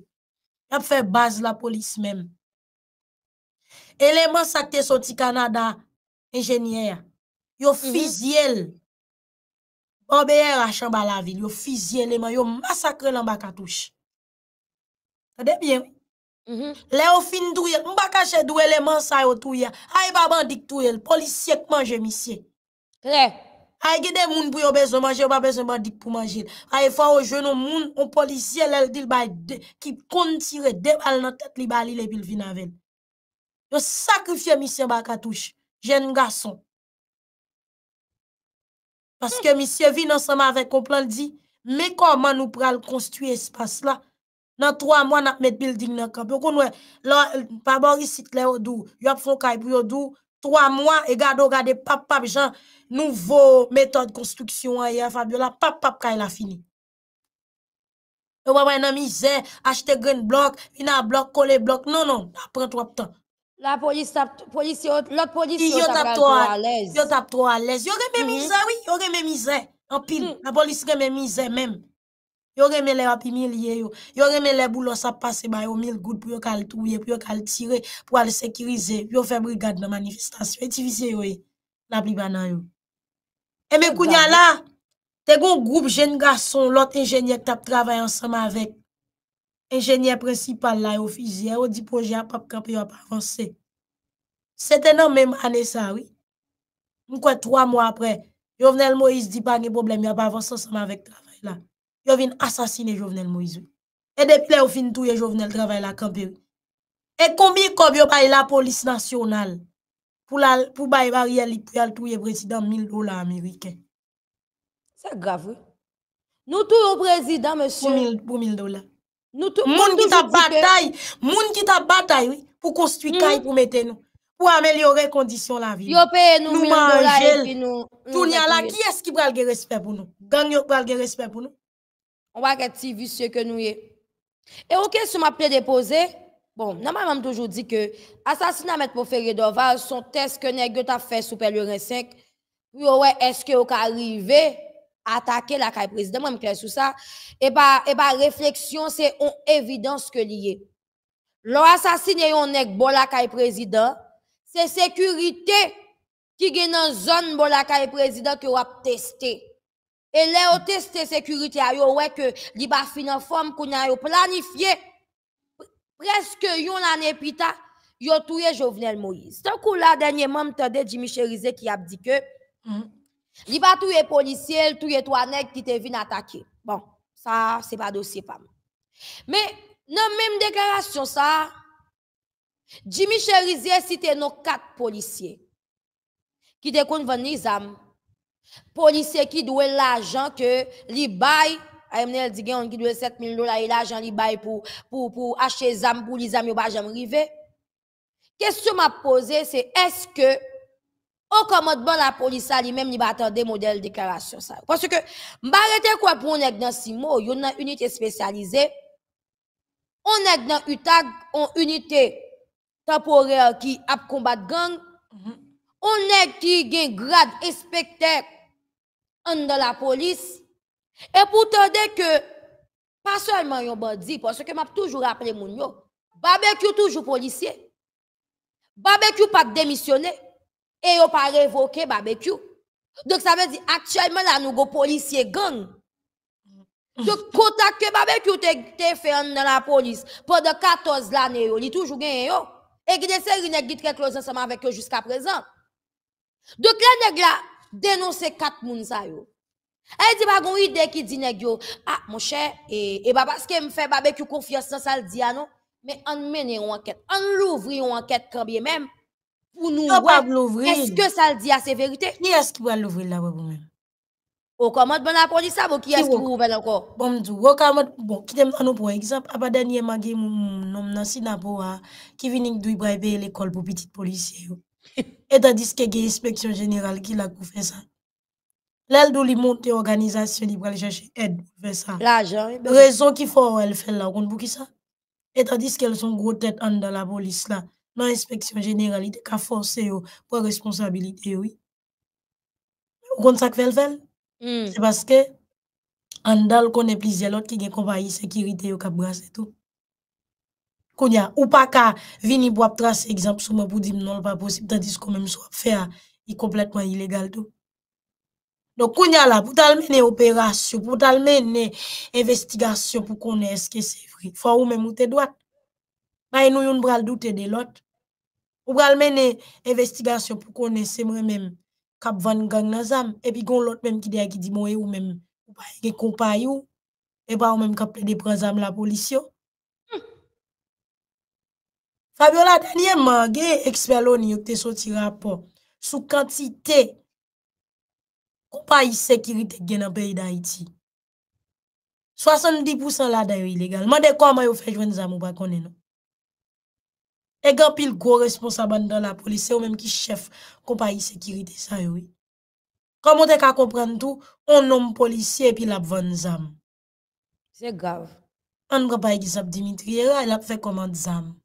La pou fè baz la polis mem. Eleman sa kte soti kanada, enjenye mhm. ya. Yo fizye l. Mbeye rachan ba la vil. Yo fizye l, yo masakre nan baka touche. Sa debyen? Mhm. Le ou fin dwe, mba kache dwe eleman sa yo tou ya. Hay baban dik tou el, polis si ekman jemisye. Le, Haye gede moun pou yo bezon manje, yo ba bezon ba dik pou manje. Haye fwa yo jenon moun, yon polisye lal dil baye ki kontire deb al nan tet li bali le bil vin aven. Yo sakrifye misye baka touche, jen mga son. Paske misye vin ansama avek komplan li di, me kon man ou pral konstu espas la. Nan 3 mwan ap met building nan ka. Bekoun we, lor, pabori sit le odou, yop fon kaye pou yodou. trois mois, et garde regardez, pap, pap, Jean, nouveau méthode construction, hein, hier Fabiola, pap, pap, quand il a fini. Et ouais, nan misère, acheter green bloc, il a bloc, coller bloc. Non, non, prend trop de temps. La police police, l'autre police, yo tap trop à l'aise. Yo tap trop à l'aise. Yo remet misère, oui, yo remet misère. En pile, mm. la police remet misère même. yo reme le api mil ye yo, yo reme le bou los ap pase ba yo mil gout pou yo kal touye, pou yo kal tire, pou yo kal sekirize, yo fem rigade nan manifestasyon, eti vise yo e, la pli banan yo. E me kounya la, te goun group jen gason, lot enjenye k tap travay ansama avek, enjenye precipal la yo fizye, yo di poje ap ap kap yo ap avanse. Sete nan men ane sa we, mkwa 3 mwa apre, yo vne el mo is di pa ane boblem, yo ap avanse ansama avek travay la. yo vin assassiner Jovenel Moïse. Et depuis là, yo fin touye Jovenel travail la campé. Et combien comme yo paye la police nationale pour la pour bailler barrière li pour al touye président 1000 dollars américains. C'est grave. Nous touye président monsieur pour 1000 dollars. Nous tout moun qui ta bataille, moun qui ta bataille oui, pour construire hmm. caille pour mettre nous pour améliorer condition la vie. Yo paye nous 1000 dollars et puis nous. Tout là qui est-ce qui le respect pour nous? Gang yo le respect pour nous? On va être si vicieux que nous. Et ok, je m'a peut déposé, bon, normalement, toujours dit que l'assassinat de pour faire Doval, son test que vous t'a fait sous Pellerin 5, oui, ouais, est-ce que vous arrivé attaquer la caille président, moi, je clair sur ça. Et eh bah, et eh bah, réflexion, c'est une évidence que lié. L'assassiné, L'assassinat nèg bon la kaye président, c'est sécurité qui est dans zone bon la président que vous avez testé. Et là, on teste sécurité, yo, ouais, que l'iba fin en forme, qu'on a planifié. Presque yon année plus tard, yo touye Jovenel Moïse. Donc que là, dernièrement, entendu Jimmy Cherizé qui a dit que, mm. li pas touye policier, touye trois nèg qui te venus attaquer. Bon, ça, c'est pas dossier, pas. Mais, dans même déclaration, ça, Jimmy Cherizé cite nos quatre policiers qui te venus à Policier qui doit l'argent que li baille AMNL dit qu'on qui doit 7000 dollars et l'argent li baille pour pour pour acheter zam pour les amis pas jamais rivé. Question m'a posé c'est est-ce que au commandement la police a même li va attendre modèle déclaration ça parce que arrêté quoi pour un nèg dans Simo, il y a une unité spécialisée. On est dans UTAG, on unité temporaire qui a combattre gang. On mm-hmm. est qui gagne grade inspecteur dans la police. Et pourtant te que, pas seulement yon bandit, parce que m'a toujours appelé moun yo, barbecue toujours policier. Barbecue pas démissionné. Et yon pas révoqué barbecue. Donc ça veut dire, actuellement là, nous go policier gang. Donc, contact que barbecue te, fait dans la police pendant 14 l'année, il est toujours gagné yo. Et qui des qui très close ensemble avec eux jusqu'à présent. Donc, là, nèg là, dénoncer quatre moun sa yo. Elle dit pas bah, gon idée qui dit nèg yo, ah mon cher et et pas bah, parce que me fait barbecue confiance dans ça le dit ah, non, mais on mène une enquête, on l'ouvre une enquête quand bien même pour nous l'ouvrir. Est-ce que ça le dit à ah, c'est vérité Qui est-ce qui va l'ouvrir là pour même Au commande bon la police ça qui est-ce qui ouvre encore Bon me dit au bon qui t'aime nous pour exemple à pas dernièrement gay mon nom dans Sinapoa qui vient d'ouvrir l'école pour petite policier. et tandis que gen inspection générale qui l'a fait ça. L'elle doit lui monter organisation, pour va chercher aide pour faire ça. L'argent. Eh ben Raison qui faut elle fait là, on pour qui ça? Et tandis qu'elles sont gros tête dans la police là, dans l'inspection générale, il a forcé pour responsabilité, oui. Vous comprenez ça que fait fait? Hmm. C'est parce que en dans qu'on plusieurs autres qui ont compagnie sécurité qui brasse et tout. Konya, ou pa ka vini pou ap trase egzamp souman pou di m non l pa posib tandis kon men m sou ap fe a i kompletman ilegal tou. Donk konya la, pou talmen ne operasyon, pou talmen ne investigasyon pou konen eske se fri. Fwa ou men mouten doat. Mayen nou yon bral douten de lot. Ou bral men ne investigasyon pou konen semre men kap van gang nazam. Epi kon lot men ki de akidimo e ou men ou pa ege kompa yo. E ba ou men kap le deprazam la polisyon. Fabiola, tenye mange eksper loni yo te soti rapor sou kantite koupayi sekirite gen apayi da iti. 70% la dayo ilegal. Mande kwa mayo fejwen zam ou bakone nou? Egan pil kwo responsabande la polise ou menm ki chef koupayi sekirite san yo. Kwa mwote ka kompren tou, on nom polise pil ap vwenn zam. Ze gav. An mwapayi gizab Dimitriye, el ap fe komant zam.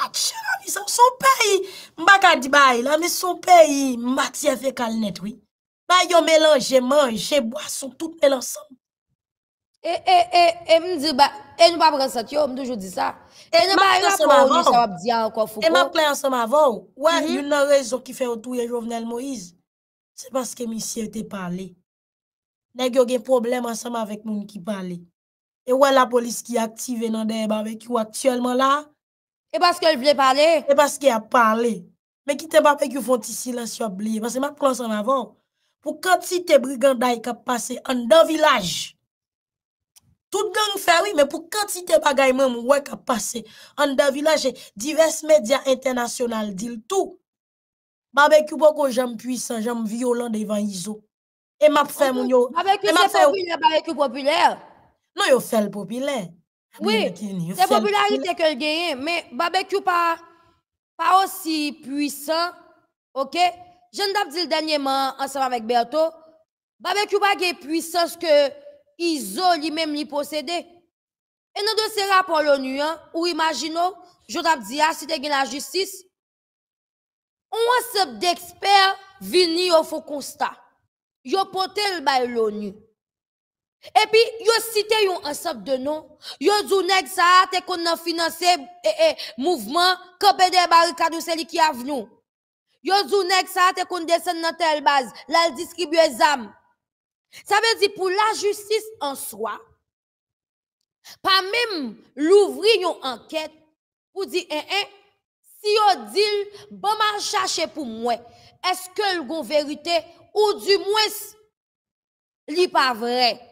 Atchè ah, nan lisan, son peyi, mbak a Dibaye eh, eh, eh, la, mbe son peyi, mbak siye fe kal net wè. Mba yon melanje manjè, boason, tout melan san. E, e, e, e, mdi, mba, e nou pa prensat yo, mdoujou di sa. E nou pa yon aple anseman avon. E nou pa yon aple anseman avon. Wè, yon nan rezon ki fè otou yon jovnel Moïse. Se baske mi siye te pale. Nè gyo gen problem anseman avèk moun ki pale. E wè la polis ki aktive nan deyb avèk yon aktuelman la, E paske l vle pale? E paske l pale. Mè ki te pape ki yon fonti silans yon bliv. Mè se map klons an avon. Pou ka ti te briganday ka pase an da vilaj. Tout gang fè wè, mè pou ka ti te pa gay mè mwen wè ka pase an da vilaj. Mè ki te pape ki yon divers medya internasyonal dil tou. Mè pe ki pou kon janm pwisan, janm violan devan izo. E map fè mwen yo. Mè pe ki se fè wè yon bayekou popüler? Non yo fè l popüler. Oui, c'est popularité que gagne, mais barbecue pas pas aussi puissant, OK Je ne dit dernièrement ensemble avec Berto, barbecue pas gagne puissance que Iso lui-même lui possédait. Et dans de rapport rapports l'ONU, hein, ou imaginons, je t'ai dit, ah, si tu la justice, on ensemble d'experts venir au faux constat. le le à l'ONU. Et puis, ont cité un ensemble de noms. ont dit nèg ça, t'es kon financé eh, eh, mouvement, campé des barricades, c'est lui qui a venu. ont dit nèg ça, descend nan telle base, là, distribue les âmes. Ça veut dire pour la justice en soi, pas même l'ouvrir une enquête pour dire, eh, eh, si yo dit, bon, ma chercher pour moi, est-ce que le vérité ou du moins, li pas vrai?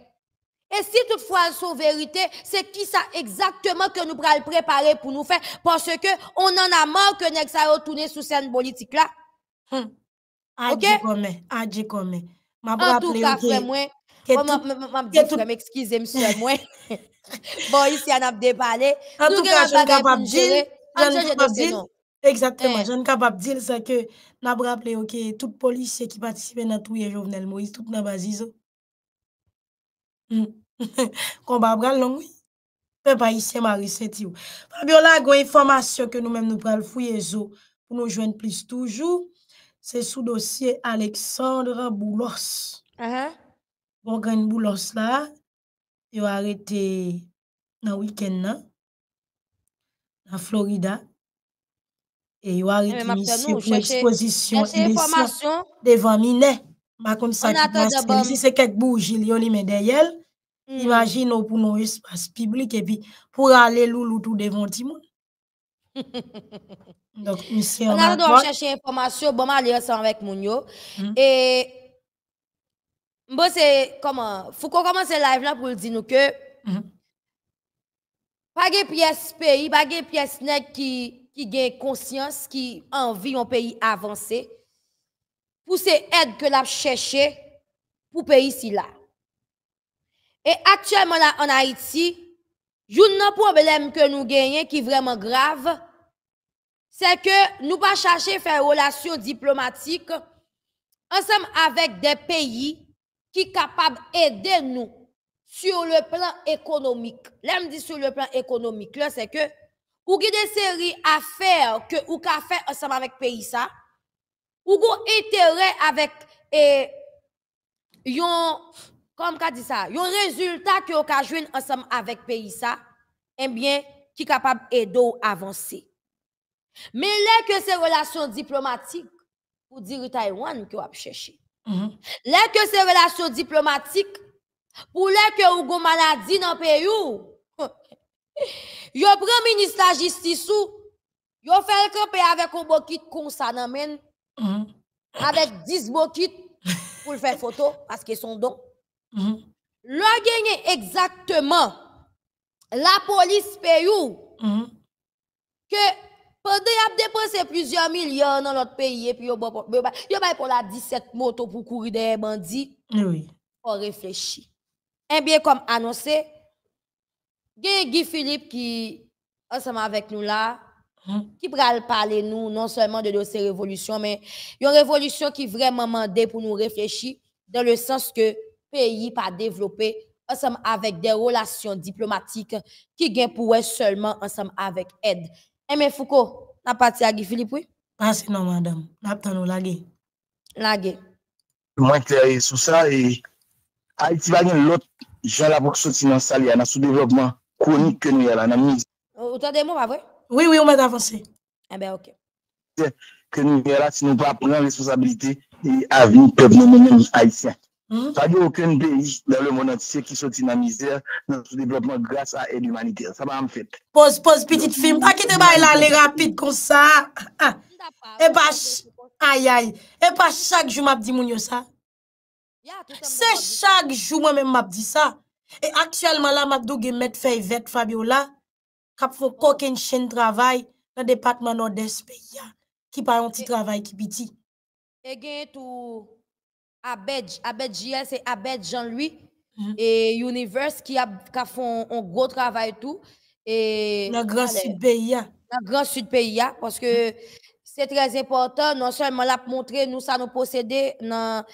Et si toutefois elles vérité, c'est qui ça exactement que nous prenons préparer pour nous faire parce que on en a marre que nous ça retourner sous scène politique là. Hmm. OK? A Adieu comme m'a En tout cas, frère moi, oh, m'a monsieur moi. Bon ici on a déballé. En tout cas, je ne capable dire, je ne dire Exactement, eh. je ne pas capable dire c'est que n'a rappelé OK tout policier qui participe dans tout Jovenel Moïse, tout dans Bazizo. Mm. Combat bral long oui. Peuple haïtien Marie saint y Fabiola, une information que nous-mêmes nous prenons fouiller pour nous joindre plus toujours. C'est sous dossier Alexandre Boulos. Uh Bon Boulos là, il a arrêté dans le week-end en Florida. Et il a arrêté eh, ici pour exposition devant Minet. Ma comme ça, si c'est quelques bougies, il y a derrière Mm. Imagine pour nos espaces publics et puis pour aller loulou tout devant tout Donc, monsieur. On a de chercher information, bon, aller ensemble avec Mounio. Mm. Et, bon, c'est comment? Faut qu'on commence live là pour dire nous que. Mm-hmm. Pas de pièce pays, pas de pièce qui, qui gagne conscience, qui envie un pays avancé. Pour ces aides que l'a cherché pour pays si là. Et actuellement là, en Haïti, un problème que nous gagnons qui vraiment grave, c'est que nous pas chercher faire relations diplomatiques ensemble avec des pays qui sont capables d'aider nous sur le plan économique. L'homme dit sur le plan économique, là, c'est que ou des séries à faire que ou qu'a fait ensemble avec pays ça, ou intérêt avec et, eh, yon kom ka di sa, yo rezultat ki yo ka jwen ansam avèk peyi sa, enbyen eh ki kapab edo avansi. Me lè ke se relasyon diplomatik, pou diri Taiwan ki yo ap chèchi. Mm-hmm. Lè ke se relasyon diplomatik, pou lè ke ou gò maladi nan peyi ou, yo prè ministajistis ou, yo fèl kèpè avèk ou bokit kon sa nan men, mm-hmm. avèk dis bokit pou lè fè foto, paske son don. Mhm. l'a gagné exactement la police paye que mhm. pendant pendant a dépensé plusieurs millions dans notre pays et puis a pour la 17 motos pour courir des bandits. Eh oui. Pour réfléchir. Et eh bien comme annoncé Guy Philippe qui ensemble avec nous là mhm. qui va parler nous non seulement de ces révolutions mais une révolution qui vraiment mandé pour nous réfléchir dans le sens que pays pas développé ensemble avec des relations diplomatiques qui gagnent pour eux seulement ensemble avec aide. Eh, mais Foucault, n'a pas à Guy Philippe, oui? Ah, non, madame. N'a pas nous laguer. Laguer. Moins clair sur ça et Haïti va gagner l'autre gens là pour sortir dans ça, dans sous-développement chronique que nous y a là, dans mise. Vous entendez moi, pas vrai? Oui, oui, on va avancé. Eh bien, ok. Que nous y a là, si nous pas prendre responsabilité et avenir peuple nous-mêmes haïtiens. Fabyo, ouken beyi devle monatise ki sou tinamize nan sou devlopman grasa en humanite. Sa ba an fet. Poz, poz, pitit film. Aki te bay lan le rapit kon sa. E pa chak jou mabdi moun yo sa. Se chak jou mwen men mabdi sa. E aksyalman la mabdo gemet fey vet, Fabyo la, kap fon koke yon chen travay nan departman o despe ya. Ki pa yon ti travay ki biti. E gen tou... Abed, Abed JL, c'est Abed Jean-Louis mhm. et Universe qui a, fait un gros travail tout. Et, le Grand Sud pays. Le Grand Sud pays, parce que mhm. c'est très important, non seulement la montrer nous ça nous posséder dans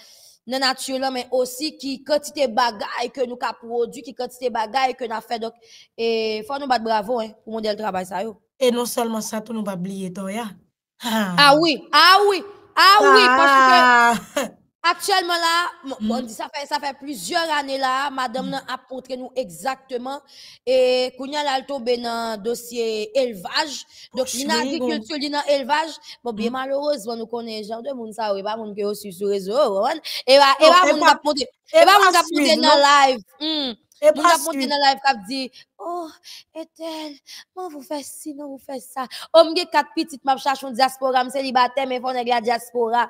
la nature, mais aussi qui quantité de bagaille que nous avons produit, qui quantité de bagaille que nous avons fait. Donc, et faut nous battre bravo hein, pour le travail ça. Yo. Et non seulement ça, tout nous pas oublier. Ah. ah oui, ah oui, ah oui, parce que. Ah. Actuellement là, hmm. ça fait ça fait plusieurs années là, madame hmm. a montré nous exactement et Kounia là tombé dans dossier élevage. Donc une agriculture dans élevage, bon bien hmm. malheureusement nous connaissons genre de monde ça oui pas monde qui aussi sur réseau et va et va monde a montré et a montré dans live. Mm. Et pas dans live qui dit oh elle moi vous faites si non vous faites ça. Homme quatre petites m'a cherche diaspora, célibataire mais faut la diaspora.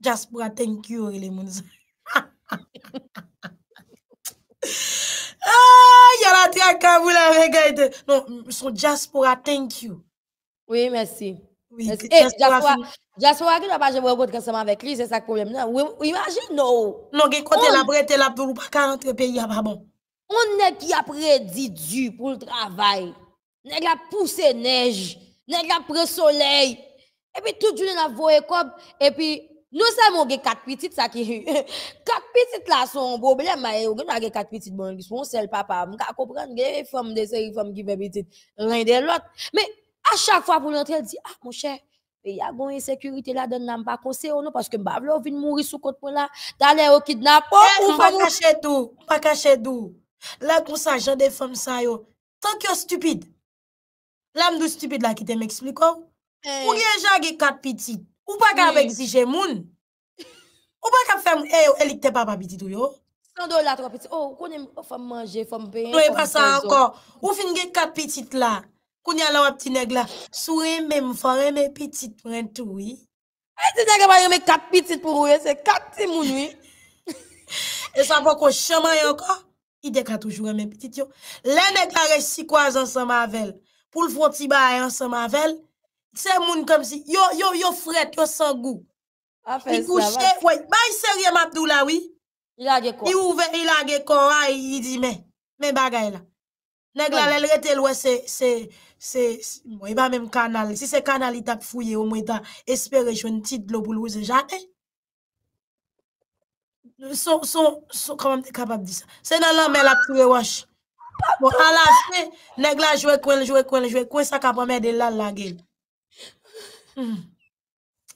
Diaspora, thank you, les moun. ah, y a la traque, vous la regardez. Non, son diaspora, thank you. Oui, merci. Oui, merci. Eh, diaspora, diaspora, qui n'a pas joué au ensemble avec lui, c'est ça le problème. Non, imagine, non. Non, qui côté la brette, la pour pas rentrer pays, ah, pas bon. On est qui a prédit Dieu pour le travail. On a poussé neige. On a pris soleil. Et puis tout le monde a voyé comme. Et puis, Nou sa moun ge kat pitit sa ki, kat pitit la son, bobele ma e, ou gen nan ge kat pitit bon, son sel papa, mou ka kompran, gen e fom de se, fom ki ve bitit, rin de lot, me, a chak fwa pou lantre, el di, ah mou chè, e yagon e sekurite la, don nan mba konse, ou nou, paske mba vlo, vin mouri sou kont moun la, dane yo kidnap, ou mba mou, ou pa kache dou, ou pa kache dou, la kon sa jan de fom sa yo, tan ki yo stupide, la mdou stupide la, ki te m eksplik Ou pa ka be gzije moun? Ou pa ka fem eyo, eh, elik te pa papitit ou yo? San do la tra pitit. Ou, konye mwen fwa manje, fwa mwen beyan. Nou e pa san ankor. Ou fin gen kat pitit la? Konye ala wap ti neg la? Sou e men fwa, e men pitit mwen toui. E ti neg a bayan men kat pitit pou ouye, se kat ti moun ouye. E san pa kon shaman yo ankor? I dek a toujou e men pitit yo. Le neg la re si kwa zan san mavel. Poul fwoti ba ayan san mavel. Se moun kom si, yo, yo, yo fret, yo san gou. Afe, se la va. I kouche, wè, ba yi serye mat dou la, wè. I lage kon. I ouve, i lage kon, wè, i di mè. Mè bagay la. Neg la, lè lè tel wè se, se, se, se, mwen mè mèm kanal. Si se kanal itak fuyè, mwen itak espere jwen tit blo boul wè zè janè. So, so, so, kama mè te kapab di sa. Se nan lan mè la kure wè ch. Mwen ala fwe, neg la jwe kwen, jwe kwen, jwe kwen, sa kapa mè de lal la gen.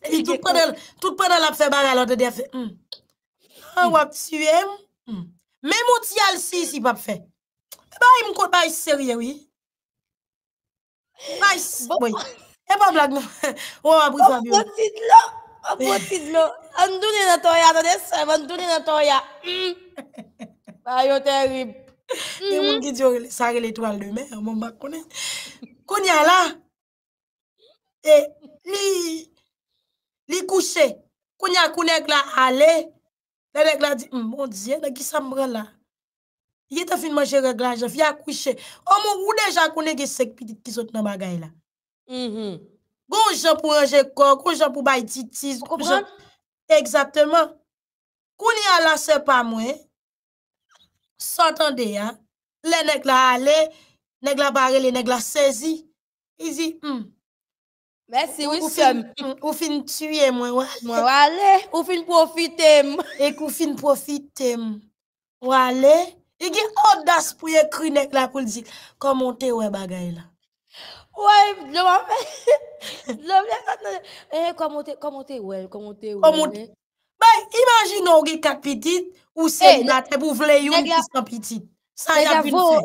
I mm. tout pa dal ap fe bar alote de fe A wap tsu em mm. Memo mm. tsyal si si pap fe E bay mkote bay serye wii Bay serye wii E pa blag nou A potid nou A potid nou Andouni natoya A yote rib Mwen gidyo saril etwal de ah, me Konya la et li, li kouche, kounya kounèg la ale, la nek la dit mon hmm, dieu nan ki sa mre la, ye te fin manje reglaj, vi a kouche, oh, mon ou deja kounek e sek pitit ki sot nan bagay la. -hmm. bon jen pou ranger corps bon jen pou bay titiz, gon jen, exactement, kounya la se pas moi s'entende ya, hein. le nèg la ale, nèg la bare, le nèg la saisi il dit hmm, Mèsi, ou fin tuye mwen wè wè. Wè wè, ou fin profite mwen. Ek ou fin profite mwen. Wè wè, e gen odas pou ye kri nek la pou l di. Komonte wè bagay la. Wè, lè wè mwen. Lè wè, komonte wè, komonte wè mwen. Bay, imagine ou gen kat pitit, ou se blate pou vle yon ki san pitit.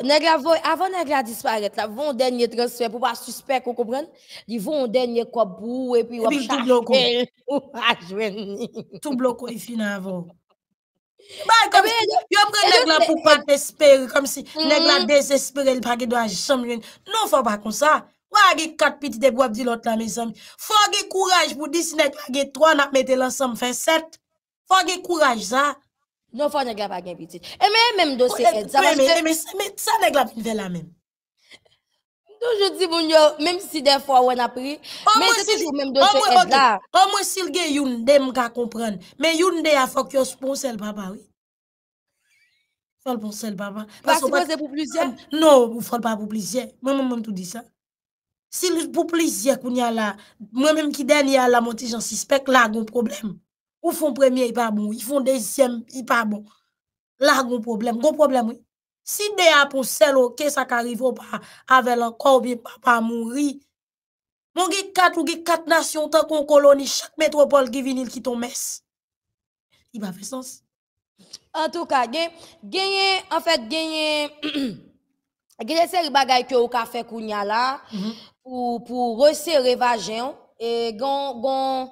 Nèk la voy, avon nèk la disparet la, voun denye transfer pou pa suspèk ou koubren, di voun denye koubou, e epi wap chakè, ou pa jweni. Tou blokou e fina avon. Ba, eh kom si, yon pre nèk la pou pa despère, eh kom si, nèk la mm. desespère, l pa ge do a jom jweni. Non fò pa kon sa, wage kat piti de bo ap di lot la me zon. Fò ge kouraj pou disi nèk la ge 3 nap mette l ansam fè 7. Fò ge kouraj sa. Non, faut ne pas gagner petit. Et même, même dossier, oh, ça mais, mais, mais, ça n'est pas la même. Toujours dit, même si des fois on a pris, mais c'est toujours même dossier. Oh, là. Comme moi, si le gars, il y comprendre. Mais il y a faut que sponsor le papa, oui. Faut le sponsor papa. Parce que c'est pour plusieurs. Non, il faut pas pour plusieurs. Moi, Maman même tout dit ça. Si pour plusieurs, moi-même qui dernier à la montée, j'en suspecte, là, il y a un problème. Ou font premier, il pas bon. Ils font deuxième, il pas bon. Là, gros problème. Gros problème, oui. Si de pour sel, ok, ça arrive pas avec encore bien pas mourir. Mon gars, quatre ou quatre nations, tant qu'on colonie, chaque métropole qui vient, qui tombe. Il pas faire sens. En tout cas, gagner, en fait, gagner, gagner le bagay que vous café fait, là, mhm. pour, pour resserrer vagin, et gon, gon,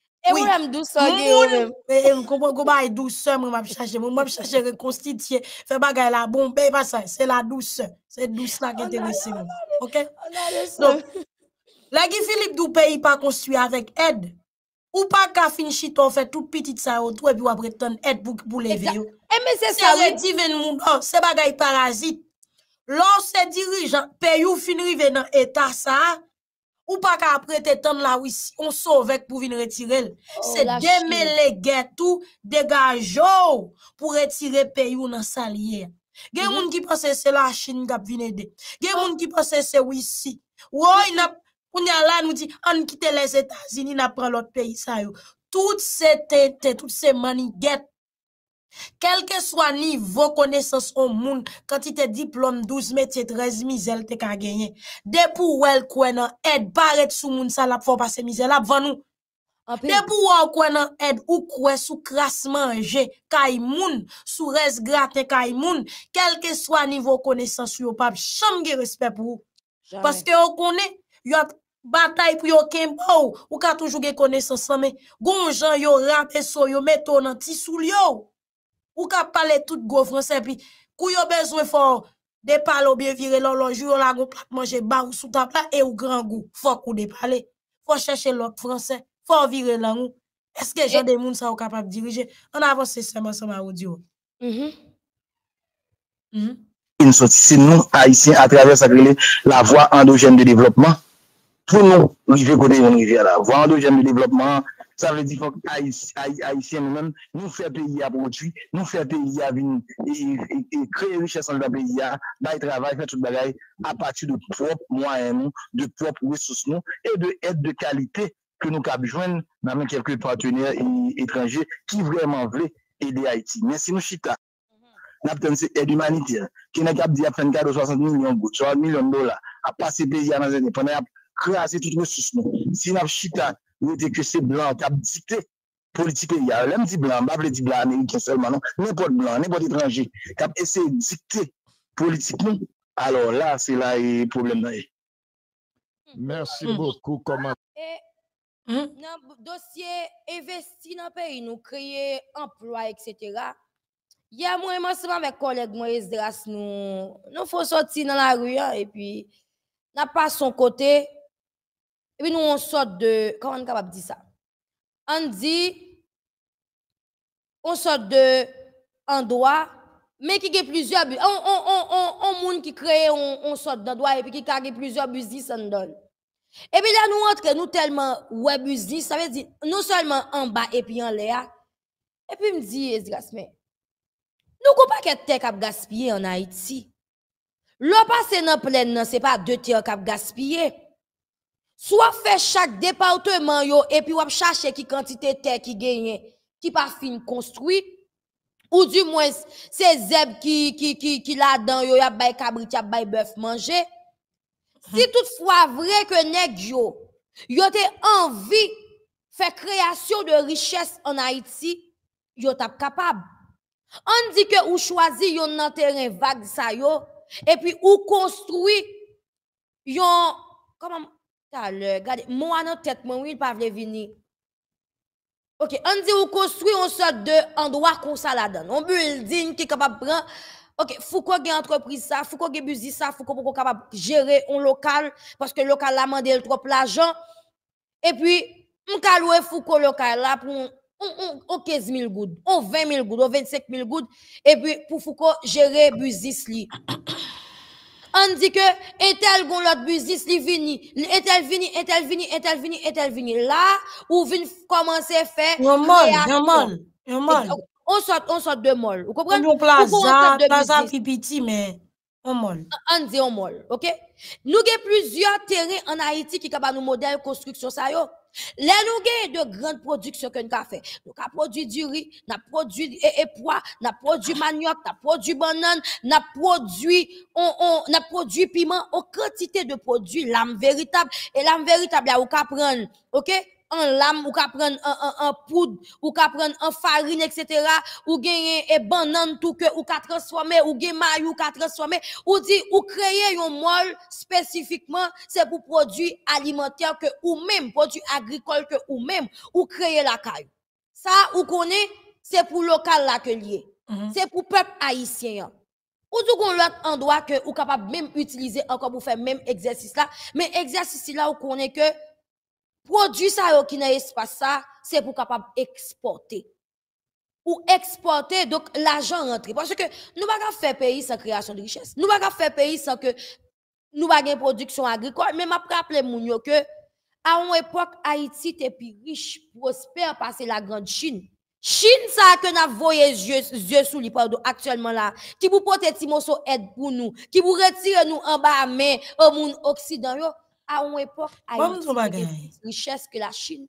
Et eh oui, même douceur, Et on comprend que c'est douceur, moi, m'a vais chercher, moi, je vais chercher, reconstituer, faire bagarre là, bon, ben, eh, pas ça, c'est la douce c'est douce là qui est intéressée. Ok? Donc, la Guy Philippe du pays pas construit avec aide, ou pas qu'à finir ton fait tout petite ça autour, et puis après, ton aide pour, pour lever. Et eh, mais c'est ça. le un petit peu de c'est bagarre parasite. Lorsque dirigeant pays ou finir dans l'état ça, Ou pa ka apre te tan la wisi, on so vek pou vin retirel. Oh, se demele getou, degajo pou retire peyi ou nan salye. Gen mhm. moun ki pase se la chini gap vine de. Gen oh. moun ki pase se wisi. Ou o mhm. inap, koun ya la nou di, an kite le zetazi ni napra lot peyi sa yo. Tout se tete, tout se mani get, kelke swa nivou konesans on moun, kanti te diplon 12 metye 13 mizel te ka genye depou wèl kwenan ed baret sou moun salap fòp ase mizel ap vanou depou wèl kwenan ed ou kwen sou krasman enje, kay moun, sou res grate kay moun, kelke swa nivou konesans yo pab, chanm ge respet pou, paske ou kone yo batay pou yo kem pou, ou ka toujou ge konesans anme, gonjan yo rante so yo meto nan tisoul yo Ou ka parler tout gros français puis kou yo besoin fort de parler bien virer l'on jour la gon plat manger ba ou sous table et ou grand goût faut kou de parler faut chercher l'autre français faut virer langue, est-ce que j'ai des moun ça ou capable diriger on avance seulement ensemble audio mm-hmm. Mm-hmm. une sortie si nous haïtiens à travers la voie endogène de développement pour nous nous côté rivière la voie endogène de développement sa vè di fòk Aïtien mè mèm nou fèr peyi a prodjou, nou fèr peyi a vin, e, e, e, e kreye riche san lè peyi a, bay travay, fèr tout bagay, a pati de prop mwa moun, de prop wè sous moun, e de et de kalite ke nou kap jwen nan men kelke partenèr et trangè ki vreman vè edè Aïti. Mè si nou chita, nap tèmse ed humanitè, kè nè kap di ap fèn kade o 60 milyon gout, a pas se peyi a nan zè deponè, ap kreye asè tout wè sous moun. Si nap chita, Ou ete ke se blan, kap dikte politike. Ya lem di blan, bab le di blan, ne non? pot blan, ne pot etranje. Kap ese dikte politike, alor la, se la e probleme dan e. Mersi moukou, mm. Komad. E, mm. nan dosye investi nan peri nou, kreye, emploi, etc. Ya moun emasman mwen koleg mwen es dras nou, nou foun soti nan la ruyan, e pi nan pas son kote, Et puis nous, on sort de, comment on est capable de dire ça? On dit, on sort de endroit, mais qui a plusieurs bus. On, on, on, on, qui crée, on, on sort d'endroit et puis qui a plusieurs business ça donne. Et puis là, nous entrons, nous tellement, web business, ça veut dire, non seulement en bas et puis en l'air. Et puis, me dit, Esdras, mais, nous, qu'on pas qu'un terre gaspiller en Haïti. L'eau passée dans pleine, c'est pas deux terres cap gaspiller. Soit fait chaque département yo, et puis on chercher qui quantité terre qui gagne, qui pas fin construit, ou du moins, ces zeb qui, qui, qui, qui là-dedans yo, y'a bay cabrit, a bay bœuf manger. Si hmm. toutefois vrai que nèg yo, yo te envie faire création de richesse en Haïti, yo tap capable. On dit que ou choisi yon nan terrain vague sa yo, et puis ou construit yon, comment, Regardez, moi, dans tête, moi, il pas venir. OK, on dit, on construit une sorte endroit comme ça là-dedans. Un building qui est capable de prendre. OK, faut qu'on ait entreprise ça, faut qu'on ait business ça, faut qu'on capable gérer un local, parce que le local demande trop l'argent. Et puis, on ka louer Foucault local là pour on, on, 15 000 gouttes, on 20 000 gouttes, on 25 000 gouttes, et puis pour Foucault gérer business li on dit que et tel gon l'autre business li vini, et tel vini, et tel vini, et tel vini, et tel vini. Là, ou vient commencer faire On mol, yon mol, yon On sort, on sort de mol. Vous comprenez? On plaza, plaza pipiti, mais on molle. On dit on mol, OK? Nous avons plusieurs terrains en Haïti qui capable nous modèle construction ça yo. Là, nous avons de grandes produits, que nous avons fait. Nous avons produit du riz, nous produit et, pois, nous avons produit manioc, nous avons produit banane, nous avons produit, on, on, produit piment, quantité de produits, l'âme véritable. Et l'âme véritable, là, vous prendre, ok? en lame, ou prendre en, poudre, ou prendre en farine, etc. Ou gagner et banane tout que ou ka transformer, ou gagne maillot ou ka transformer, ou dit ou créer un molle spécifiquement, c'est pour produits alimentaires que ou même, produits agricoles que ou même, ou créer la caille. Ça, ou connaît, c'est pour local là que lié. Mm-hmm. C'est pour peuple haïtien. Ou tout qu'on l'autre endroit que ou capable même utiliser encore pour faire même exercice là, mais exercice là ou connaît que Produit ça qui dans espace ça, c'est pour capable exporter. Ou exporter donc l'argent rentre parce que nous pas faire pays sans création de richesse. Nous pas faire pays sans que nous pas production agricole, mais je rappeler moun yo que à une époque Haïti était plus riche, prospère parce que la grande Chine. Chine ça que n'a voyé yeux sous les actuellement là qui vous porter timoso aide pour nous, qui vous retire nous en bas mais au monde occidental à une époque Haïti richesse que la Chine.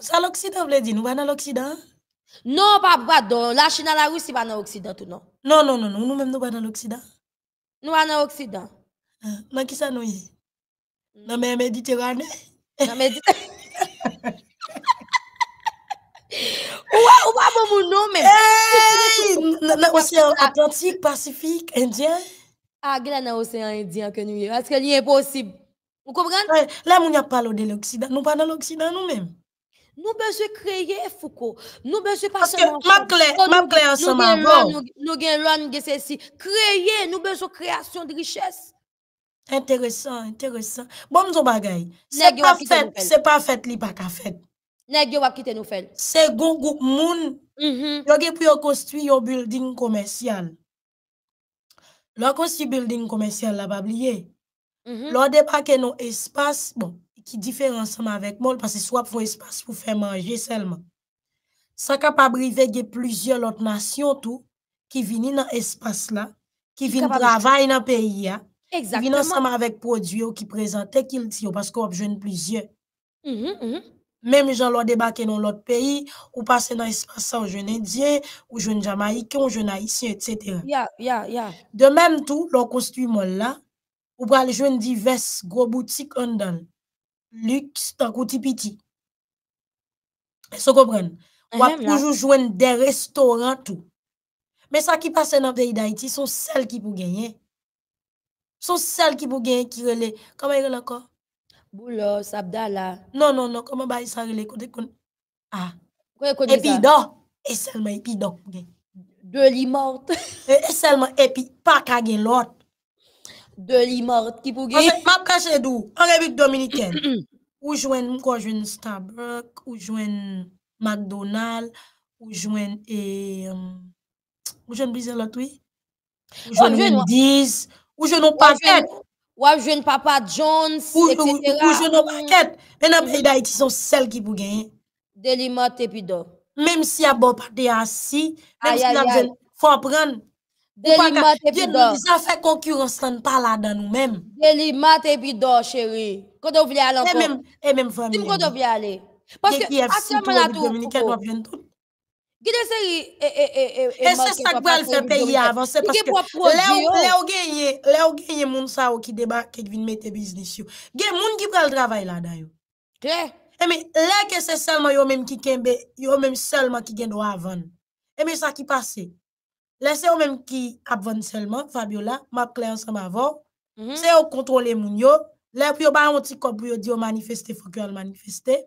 ça l'Occident l'avez dit. nous allons dans l'Occident. Non, pas pardon, la Chine à la Russie pas dans l'Occident tout non. Non non non, nous même nous pas dans l'Occident. Nous pas dans l'Occident. Hein, dans qui ça nous y? Hmm. Dans la Méditerranée. Dans Méditerranée. Ouais, ou pas bon mon nom même. Océan l'océan Atlantique, Pacifique, Indien. Ah, dans océan Indien que nous y. Est-ce que c'est impossible? Vous comprenez? Là, nous n'y a pas de l'Occident. Nous pas dans l'Occident nous-mêmes. Nous besoin créer Foucault. Nous besoin pas seulement. Ma clé, ma clé ensemble. Nous avons nous ceci. Créer, nous besoin création de richesse. Intéressant, intéressant. Bon, nous bagay. C'est pas fait, c'est pas fait, li pas fait. Nèg yo va quitter nous fait. C'est gon groupe moun. Mm-hmm. Yo gen pou construire un building commercial. Lò construit building commercial la pas oublier. L'on débarque dans espace, bon, qui diffère ensemble avec moi, parce que soit un espace pour faire manger seulement. Ça capable de plusieurs autres nations tout, qui viennent dans espace là, qui viennent travailler dans le pays hein. Qui viennent ensemble avec produits oh, qui présentent, qui le parce qu'on besoin plusieurs. Mm-hmm, mm-hmm. Même les gens l'ont dans l'autre pays, ou passent dans l'espace aux jeunes indiens ou jeunes jamaïcain, ou jeunes haïtiens etc. De même tout, l'on construit moi là, ou pral jwenn divers gros boutiques en dans luxe tan kouti piti vous comprenne ou va uh-huh, toujours des restaurants tout mais ça qui passe dans pays d'Haïti sont celles qui peuvent gagner sont celles qui peuvent gagner qui relèvent. comment il encore Boulo, Sabdala. Non, non, non, comment bah, ah. ça va aller? Ah. donc, Et seulement et puis, donc Deux li mortes. Et seulement puis, Pas qu'à l'autre de l'imort qui pour gagner. Ma caché d'où en République dominicaine. ou jouen, encore joindre Starbucks, ou jouen McDonald's, ou jouen et um, ou jouen Brise l'autre oui. Ou jouen 10, ou joindre paquet. Ou jouen papa Jones, etc. Ou pas paquet. Mais dans pays d'Haïti sont celles qui pour gagner. De l'imort et puis d'où Même si à bord pas assis, même si faut apprendre De li mat epi do. Je nou di sa fe konkurenstan pa la dan nou men. De li mat epi do, chéri. Kwa do vye alen kon. E men vye alen kon. Kwa do vye alen. Pwè ki fsi tou wè di Dominikè, wè ven tout. Gide se yi... E se sak wè l fè peyi avans. E se sak wè l fè peyi avans. Gè, moun ki wè l travay la dan yo. Kè? E men, lè ke se selman yo men ki kembe, yo men selman ki gen do avan. E eh, men, sa ki pase. Lè se ou menm ki apvan selman, Fabiola, ma klayans an mavan, mhm. se ou kontrole moun yo, lè pou yo bayan an ti kop pou yo di yo manifeste, fok yo al manifeste,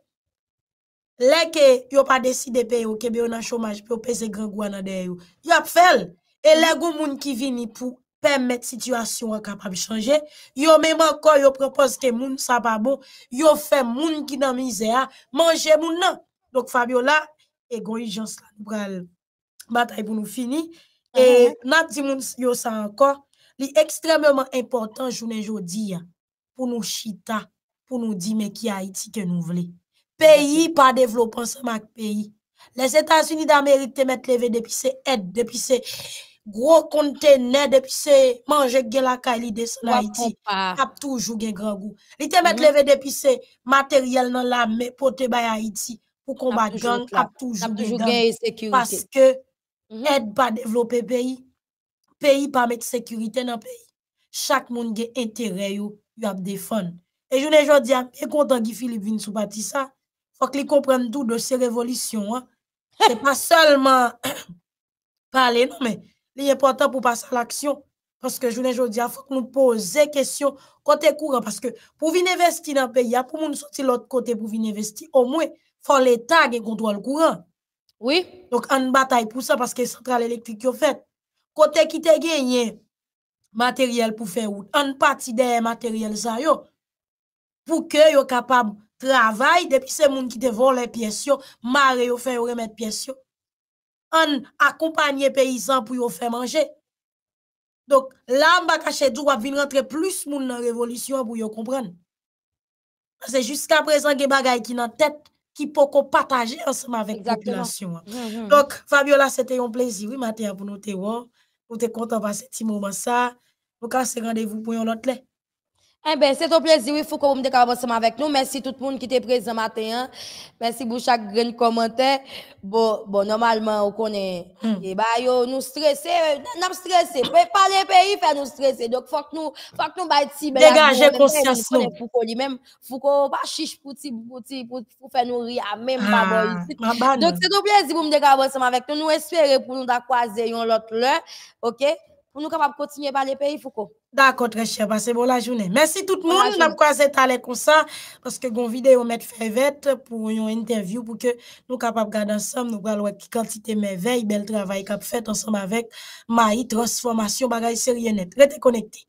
lè ke yo pa deside pe yo, kebe yo nan chomaj, pe yo pese gre gwa nan deyo, yo apfel, e lè go moun ki vini pou permet situasyon an kapab chanje, yo menm an kon yo propos ke moun sa babo, yo fe moun ki nan mize a, manje moun nan. E uh-huh. nat di moun si yo sa anka, li ekstrememan important jounen jodi ya, pou nou chita, pou nou di me ki Haiti ke nou vle. Peyi pa devlopan se mak peyi. Les Etats-Unis d'Amerik te met leve depi se et, depi se gro kontene, depi se manje gela kaili desan Haiti. Aptou jougen gran gou. Li te met mm-hmm. leve depi se materyel nan la me pote bay Haiti pou kombat gang. Aptou jougen dan. Paske Net mm-hmm. pa devlope peyi, peyi pa met sekurite nan peyi. Chak moun gen entere yo, yo ap defon. E jounen ah, joun diyan, e kontan ki Filip vin sou bati sa, fok li kompren tout de se revolisyon. Se pa selman pale nou, li e portan pou pasan l'aksyon. Foske jounen joun diyan, fok nou pose kesyon kote kouran. Foske pou vin investi nan peyi, apou moun soti lot kote pou vin investi, o mwen fòn le tag e kontou al kouran. Oui. Donc, en bataille pour ça, parce que centrale électrique yon fait. Côté qui te gagné matériel pour faire route, en partie des matériel ça yo, pour que yo capable travailler, depuis ces moun qui te volent pièces yo, mare yo fait remettre pièces yo. En accompagner paysans pour yo faire manger. Donc, là, m'a caché droit va venir rentrer plus moun dans révolution pour yo comprendre. C'est jusqu'à présent des bagaille qui en tête qui peut partager ensemble avec la population. Mm, mm, mm. Donc, Fabiola, c'était un plaisir, oui, Mathieu, pour nous, te voir. vous êtes content de passer ce moment-là. Nous avons rendez-vous pour un autre. Eh bien, c'est un plaisir. oui faut vous me ensemble avec nous. Merci tout le monde qui était présent matin. Hein. Merci pour chaque grand commentaire. Bon, bon, normalement, on connaît. Mm. Et eh bah, ben, yo, nous stresser, euh, Nous stresser, Pas les pays faire nous stresser. Donc, faut que nous, faut que nous bâtissions. Dégager conscience. Pour qu'on même, faut qu'on pas chiche pour pour faire nous rire. Même pas ah, Donc, c'est un plaisir vous me ensemble avec nous. Nous espérons pour nous croiser l'autre là. OK? pour nous capables de continuer à parler pays Foucault. D'accord, très cher. Passez bah, bonne la journée. Merci tout le monde. Nous croisé talent comme ça parce que nous vidéo mettre fait pour une interview pour que nous capables garder ensemble, nous voir quantité de merveille, bel travail qu'a fait ensemble avec Maï transformation bagaille sérieux net. Restez connectés.